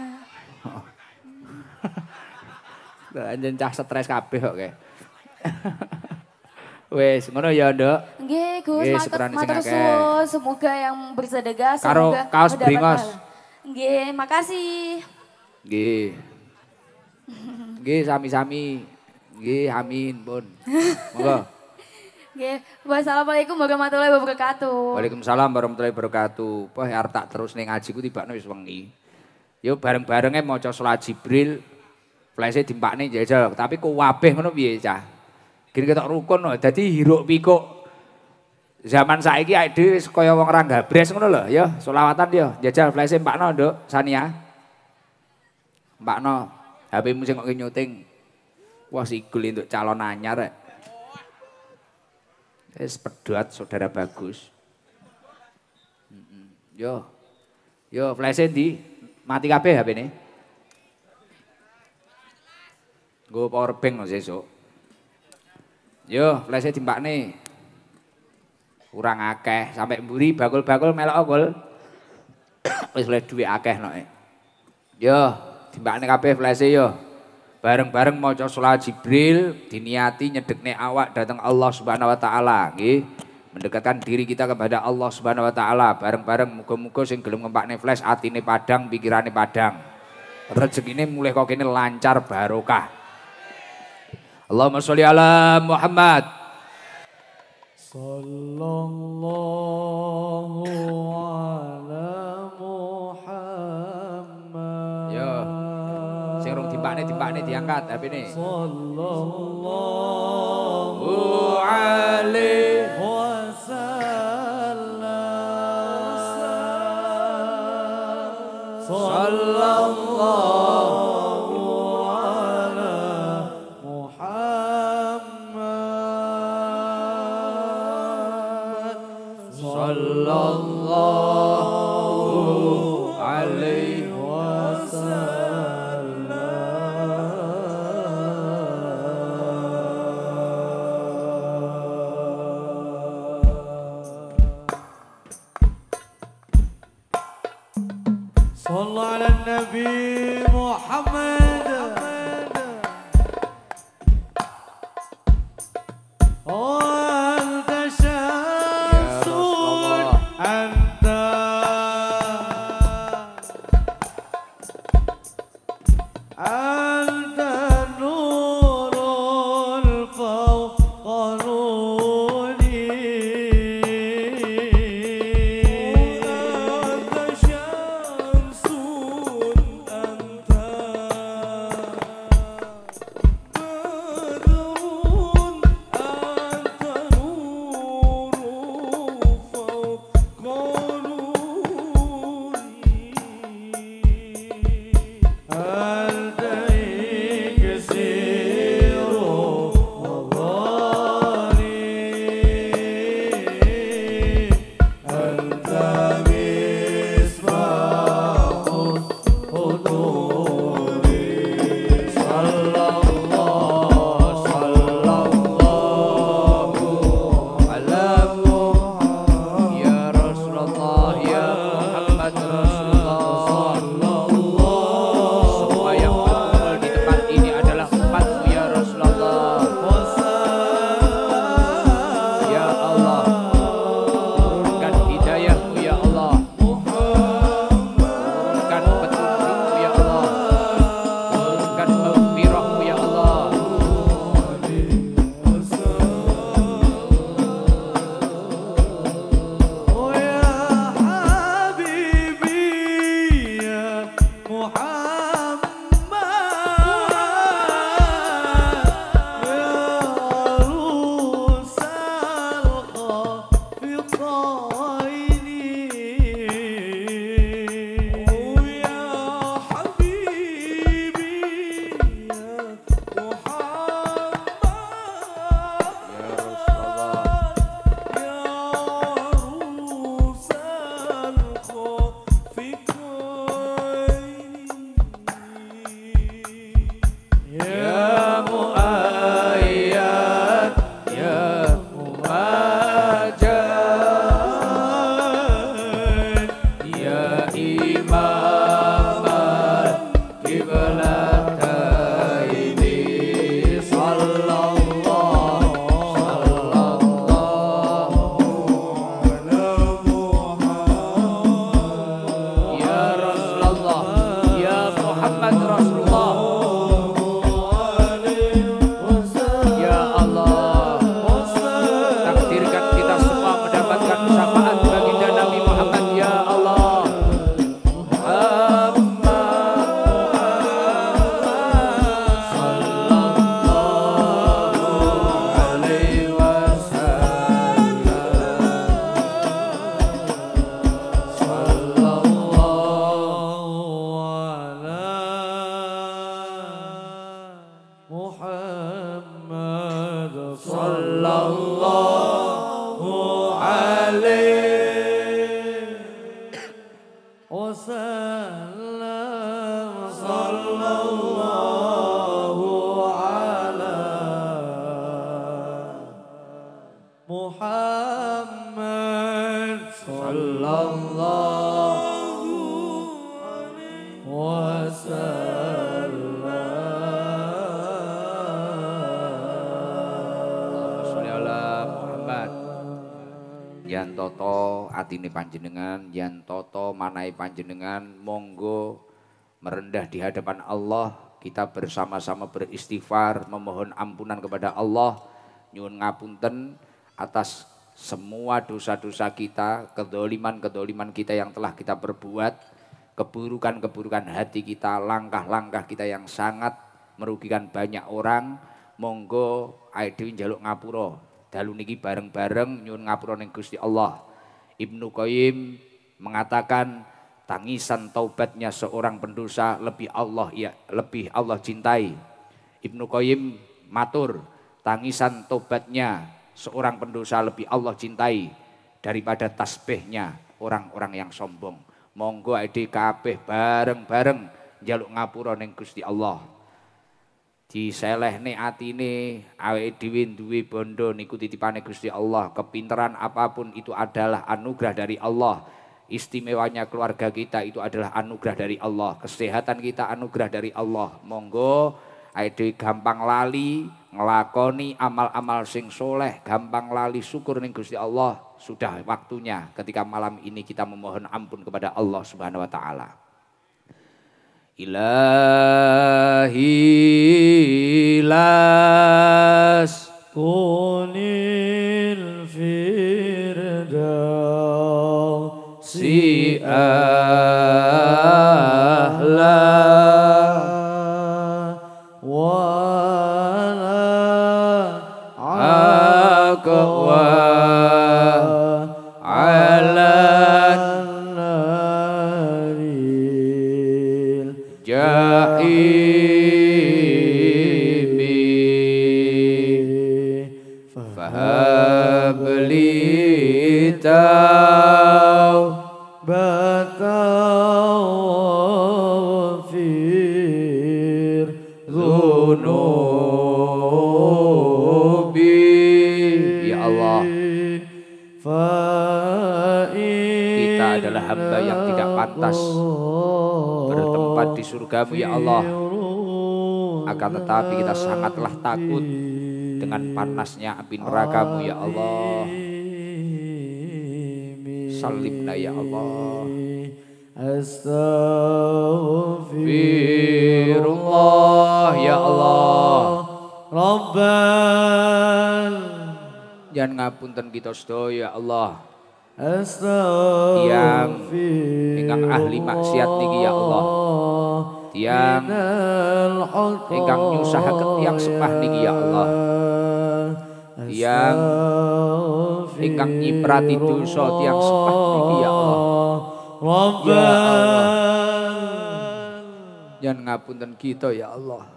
Anjen cah stres kabeh kok kae. Wes, ngono ya, Dok. Nggih, Gus, matur, suwun. Semoga yang bersedekah semoga Karo kaos bringos. Nggih, makasih. Nggih. Nggih, sami-sami. Nggih, amin, Bun. Monggo. Nggih, wassalamualaikum warahmatullahi wabarakatuh. Waalaikumsalam warahmatullahi wabarakatuh. Wah, arep tak terus ning ngajiku tibakno wis wengi. Yo bareng-barenge maca salat Jibril, Flese dimpakne jajal, tapi kok wabeh ngono piye cah? Gini ketok rukun no. jadi hiruk pikuk zaman saiki awake dhewe wis kaya wong ra gabres ngono lho ya, selawatan ya. Jajal flese mpakno, Nduk, Sania. Mpakno HP-mu sing kok nyuting. Wah sigul untuk calon anyar. Es pedot saudara bagus. Yo. Yo flese di Mati kabeh hp nih. Gue power bank loh besok. Yo, flashnya timbak nih. Kurang akeh, sampai buri bakul-bakul melok gol. Wis oleh duit akeh noe. Yo, timbak nih kape flashnya yo. Bareng-bareng mau sholat Jibril, diniati nih awak datang Allah Subhanahu Wa Taala, Gih mendekatkan diri kita kepada Allah Subhanahu wa taala bareng-bareng muka-muka sing gelem nih flash nih padang pikiran nih padang Rezeki ini mulai kok ini lancar barokah Allahumma sholli ala Muhammad. Sallallahu ala Muhammad. Yo. Sing rung timbakne timbakne diangkat habene. Sallallahu alaihi jenengan monggo merendah di hadapan Allah kita bersama-sama beristighfar memohon ampunan kepada Allah nyuwun ngapunten atas semua dosa-dosa kita kedoliman-kedoliman kita yang telah kita perbuat keburukan-keburukan hati kita langkah-langkah kita yang sangat merugikan banyak orang monggo aidhewe jaluk ngapuro, dalu niki bareng-bareng nyuwun ngapuro ning Gusti Allah Ibnu Qayyim mengatakan tangisan taubatnya seorang pendosa lebih Allah ya lebih Allah cintai. Ibnu Qayyim matur, tangisan taubatnya seorang pendosa lebih Allah cintai daripada tasbihnya orang-orang yang sombong. Monggo ade kabeh bareng-bareng jaluk ngapura ning Gusti Allah. di Diselehne atine awake dhewe duwe bondo niku titipane Gusti Allah. Kepinteran apapun itu adalah anugerah dari Allah istimewanya keluarga kita itu adalah anugerah dari Allah. Kesehatan kita anugerah dari Allah. Monggo ayo gampang lali ngelakoni amal-amal sing soleh, gampang lali syukur ning Gusti Allah. Sudah waktunya ketika malam ini kita memohon ampun kepada Allah Subhanahu wa taala. Ilahi las kunil fi si ahlak. atas bertempat di surgamu ya Allah akan tetapi kita sangatlah takut dengan panasnya api nerakamu ya Allah salimna ya Allah Astaghfirullah ya Allah Rabbal Jangan ngapunten kita sedaya ya Allah tiang ingkang ahli maksiat niki ya Allah tiang ingkang nyusahaken tiang sepah niki ya Allah tiang ingkang nyiprati dosa tiang sepah niki ya Allah ya Allah ngapun ngapunten kita ya Allah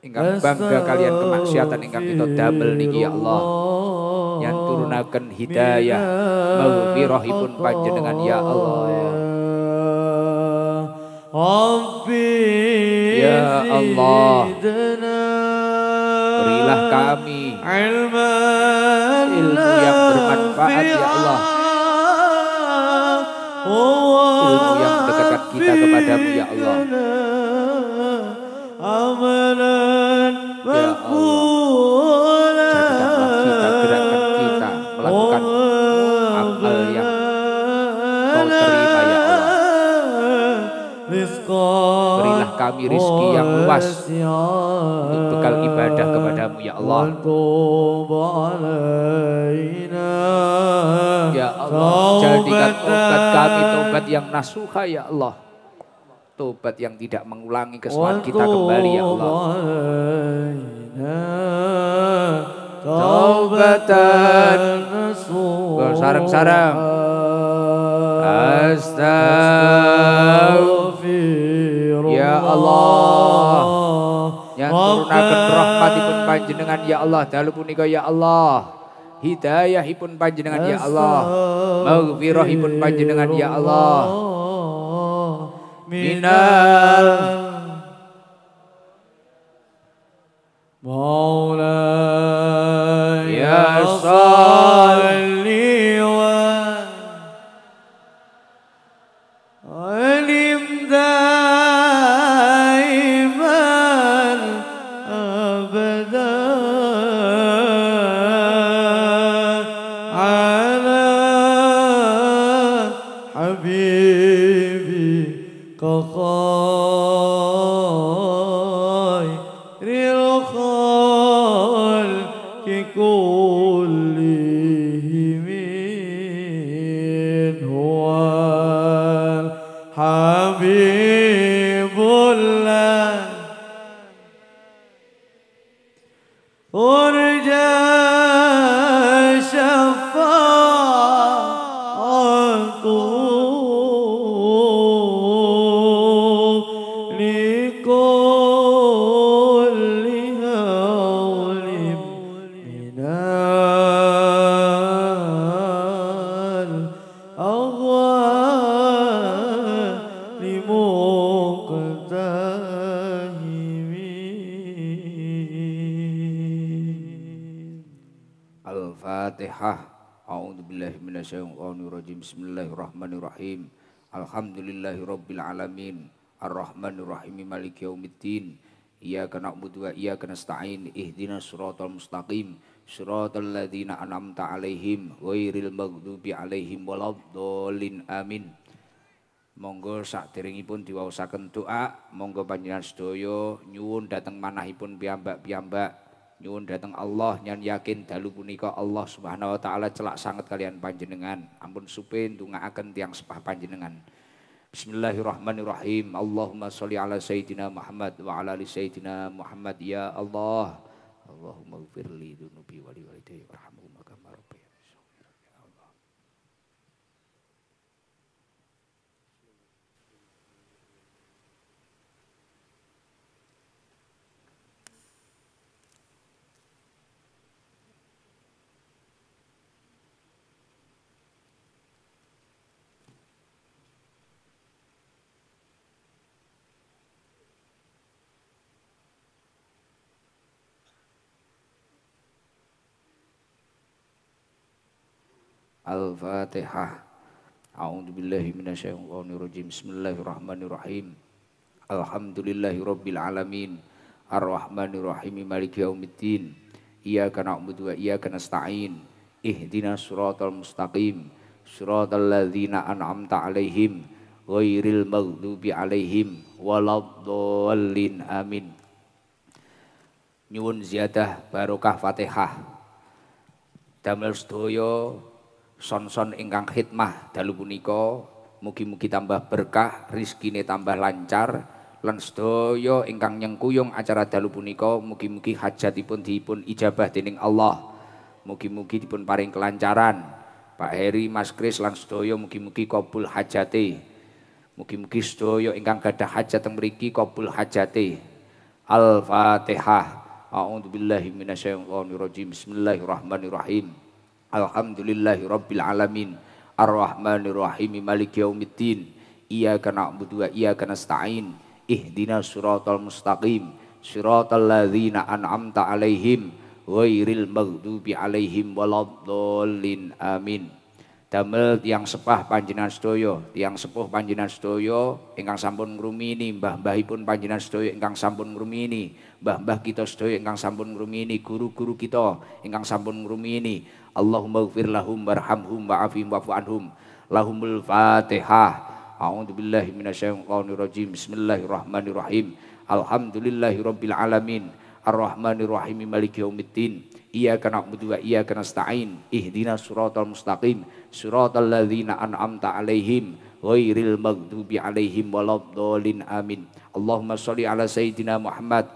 ingkang bangga kalian kemaksiatan ingkang kita damel niki ya Allah yang turunakan hidayah maghfirahipun panjenengan ya Allah ya Allah berilah kami ilmu yang bermanfaat ya Allah ilmu yang mendekatkan kita kepadamu ya Allah kami rizki yang oh, luas ya. untuk bekal ibadah kepadamu ya Allah. Ya Allah, jadikan tobat kami tobat yang nasuha ya Allah. Tobat yang tidak mengulangi kesalahan kita kembali ya Allah. Taubatan bersarang-sarang. Astaghfirullah ya Allah. Yang turunakan rahmatipun panjenengan ya Allah. Dalu punika ya Allah. Hidayahipun panjenengan ya Allah. Maghfirahipun panjenengan ya Allah. Minal Maulana Ya Allah. Ya Al-Fatihah. A'udzu billahi minasyaitonir rajim. Bismillahirrahmanirrahim. rabbil alamin. Ar-Rahmanir rahim maliki yaumiddin. Iyyaka na'budu wa iyyaka nasta'in. Ihdinas shiratal mustaqim. Shiratal ladzina an'amta 'alaihim ghairil maghdubi 'alaihim waladdallin. Amin. Monggo sakderengipun diwaosaken doa, monggo panjenengan sedaya nyuwun dhateng manahipun piyambak-piyambak nyuwun datang Allah nyan yakin dalu punika Allah Subhanahu wa taala celak sangat kalian panjenengan ampun supin dongaaken tiang sepah panjenengan Bismillahirrahmanirrahim Allahumma sholli ala sayyidina Muhammad wa ala ali sayyidina Muhammad ya Allah Allahumma ighfirli dzunubi wa Al-Fatihah. A'udzu billahi minasyaitonir rajim. Bismillahirrahmanirrahim. Alhamdulillahi rabbil alamin. Ar-Rahmanirrahim maliki yaumiddin. Iyyaka na'budu wa iyyaka nasta'in. Ihdinas siratal mustaqim. Siratal ladzina an'amta 'alaihim ghairil maghdubi 'alaihim waladdallin. Amin. Nyuwun ziyadah barokah Fatihah. Damel sedoyo son-son ingkang khidmah dalu punika mugi-mugi tambah berkah, rizkine tambah lancar lan sedaya ingkang nyengkuyung acara dalu punika mugi-mugi hajatipun dipun ijabah dening Allah. Mugi-mugi dipun paring kelancaran. Pak Heri, Mas Kris lan sedaya mugi-mugi kabul hajate. Mugi-mugi sedaya ingkang gadah hajat teng mriki kabul hajate. Al-Fatihah. A'udzubillahi minasyaitonirrajim. Bismillahirrahmanirrahim. Alhamdulillahi Rabbil Alamin Ar-Rahmanir Rahim Maliki Yaumiddin Iyaka na'budu wa iyaka nasta'in Ihdina suratal mustaqim Suratal ladzina an'amta alaihim iril maghdubi alaihim Waladdallin Amin damel tiang sepah panjinan sedaya, tiang sepuh panjenengan sedaya ingkang sampun ngrumini, mbah pun panjenengan sedaya ingkang sampun ngrumini, mbah-mbah kita sedaya ingkang sampun ngrumini, guru-guru kita ingkang sampun ngrumini. Allahumma ighfir lahum warhamhum wa'afihim wa'fu anhum. Lahumul Fatihah. A'udzu billahi minasyaitonir rajim. Bismillahirrahmanirrahim. Alhamdulillahirabbil alamin. Ar-Rahmanir Rahim Maliki Yaumiddin Iyyaka na'budu wa iyyaka nasta'in ihdinas siratal mustaqim siratal ladzina an'amta 'alaihim ghairil maghdubi 'alaihim waladdallin amin Allahumma shalli ala sayyidina Muhammad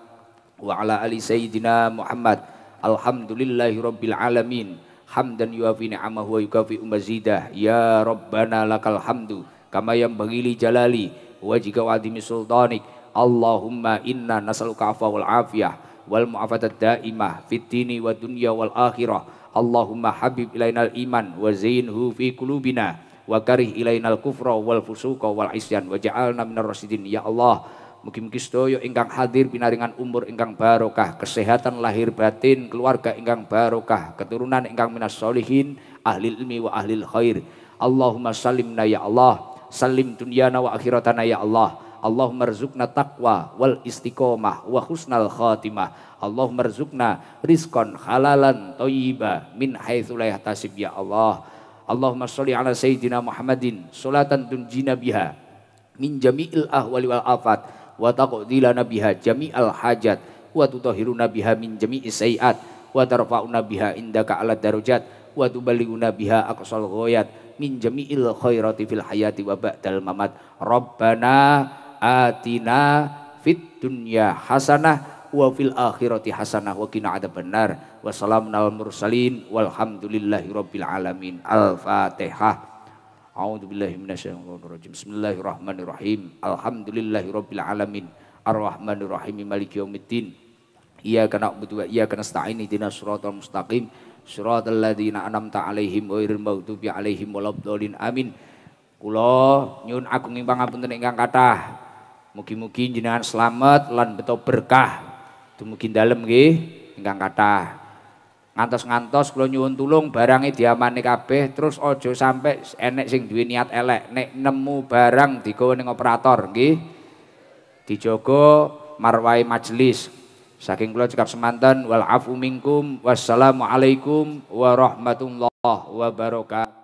wa ala ali sayyidina Muhammad Alhamdulillahi rabbil alamin hamdan yuafi ni'amahu wa yukafi umazidah ya rabbana lakal hamdu kama yang bagili jalali wajika wa adimi sultanik Allahumma inna nasaluka afwa wal afiyah wal mu'afatat daimah fid dini wa dunya wal akhirah Allahumma habib ilainal iman wa zainhu fi kulubina wa karih ilainal kufra wal fusuqa wal isyan wa ja'alna minar rasidin ya Allah Mugi-mugi sedaya ingkang hadir binaringan umur ingkang barokah, kesehatan lahir batin, keluarga ingkang barokah, keturunan ingkang minas solihin, ahli ilmi wa ahli khair. Allahumma salimna ya Allah, salim dunyana wa akhiratana ya Allah. Allah rizukna taqwa wal istiqomah wa husnal khatimah. Allahumma rizukna rizkon halalan toyiba min haithulayah tasib ya Allah. Allahumma sholli ala sayyidina Muhammadin salatan tunjina biha min jami'il ahwali wal afat wa taqdila biha jami'al hajat wa tutahiru biha min jami'i sayyat wa tarfa'u biha indaka ala darujat wa tuballighuna biha aqsal ghoyat min jami'il khairati fil hayati wa ba'dal mamat rabbana atina fit dunya hasanah wa fil akhirati hasanah wa qina adzabannar. Wassalamun alal mursalin walhamdulillahi rabbil alamin. Al-Fatihah. A'udzu billahi minasyaitonir rajim. Bismillahirrahmanirrahim. rabbil alamin. Arrahmanirrahim maliki yaumiddin. Iyyaka na'budu wa iyyaka nasta'in Ihdinash siratal mustaqim. Siratal ladzina an'amta 'alaihim ghairil maghdubi 'alaihim waladdallin. Amin. Kula nyuwun agung ing pangapunten ingkang kathah. Mugi-mugi jenengan selamat lan beto berkah. Dumugi dalem nggih ingkang kathah. Ngantos-ngantos kula nyuwun tulung barang diamani kabeh terus ojo sampe enek sing duwe niat elek. Nek nemu barang digawa ning operator nggih. Dijogo marwai majelis. Saking kula cekap semanten wal afu minkum alaikum warahmatullahi wabarakatuh.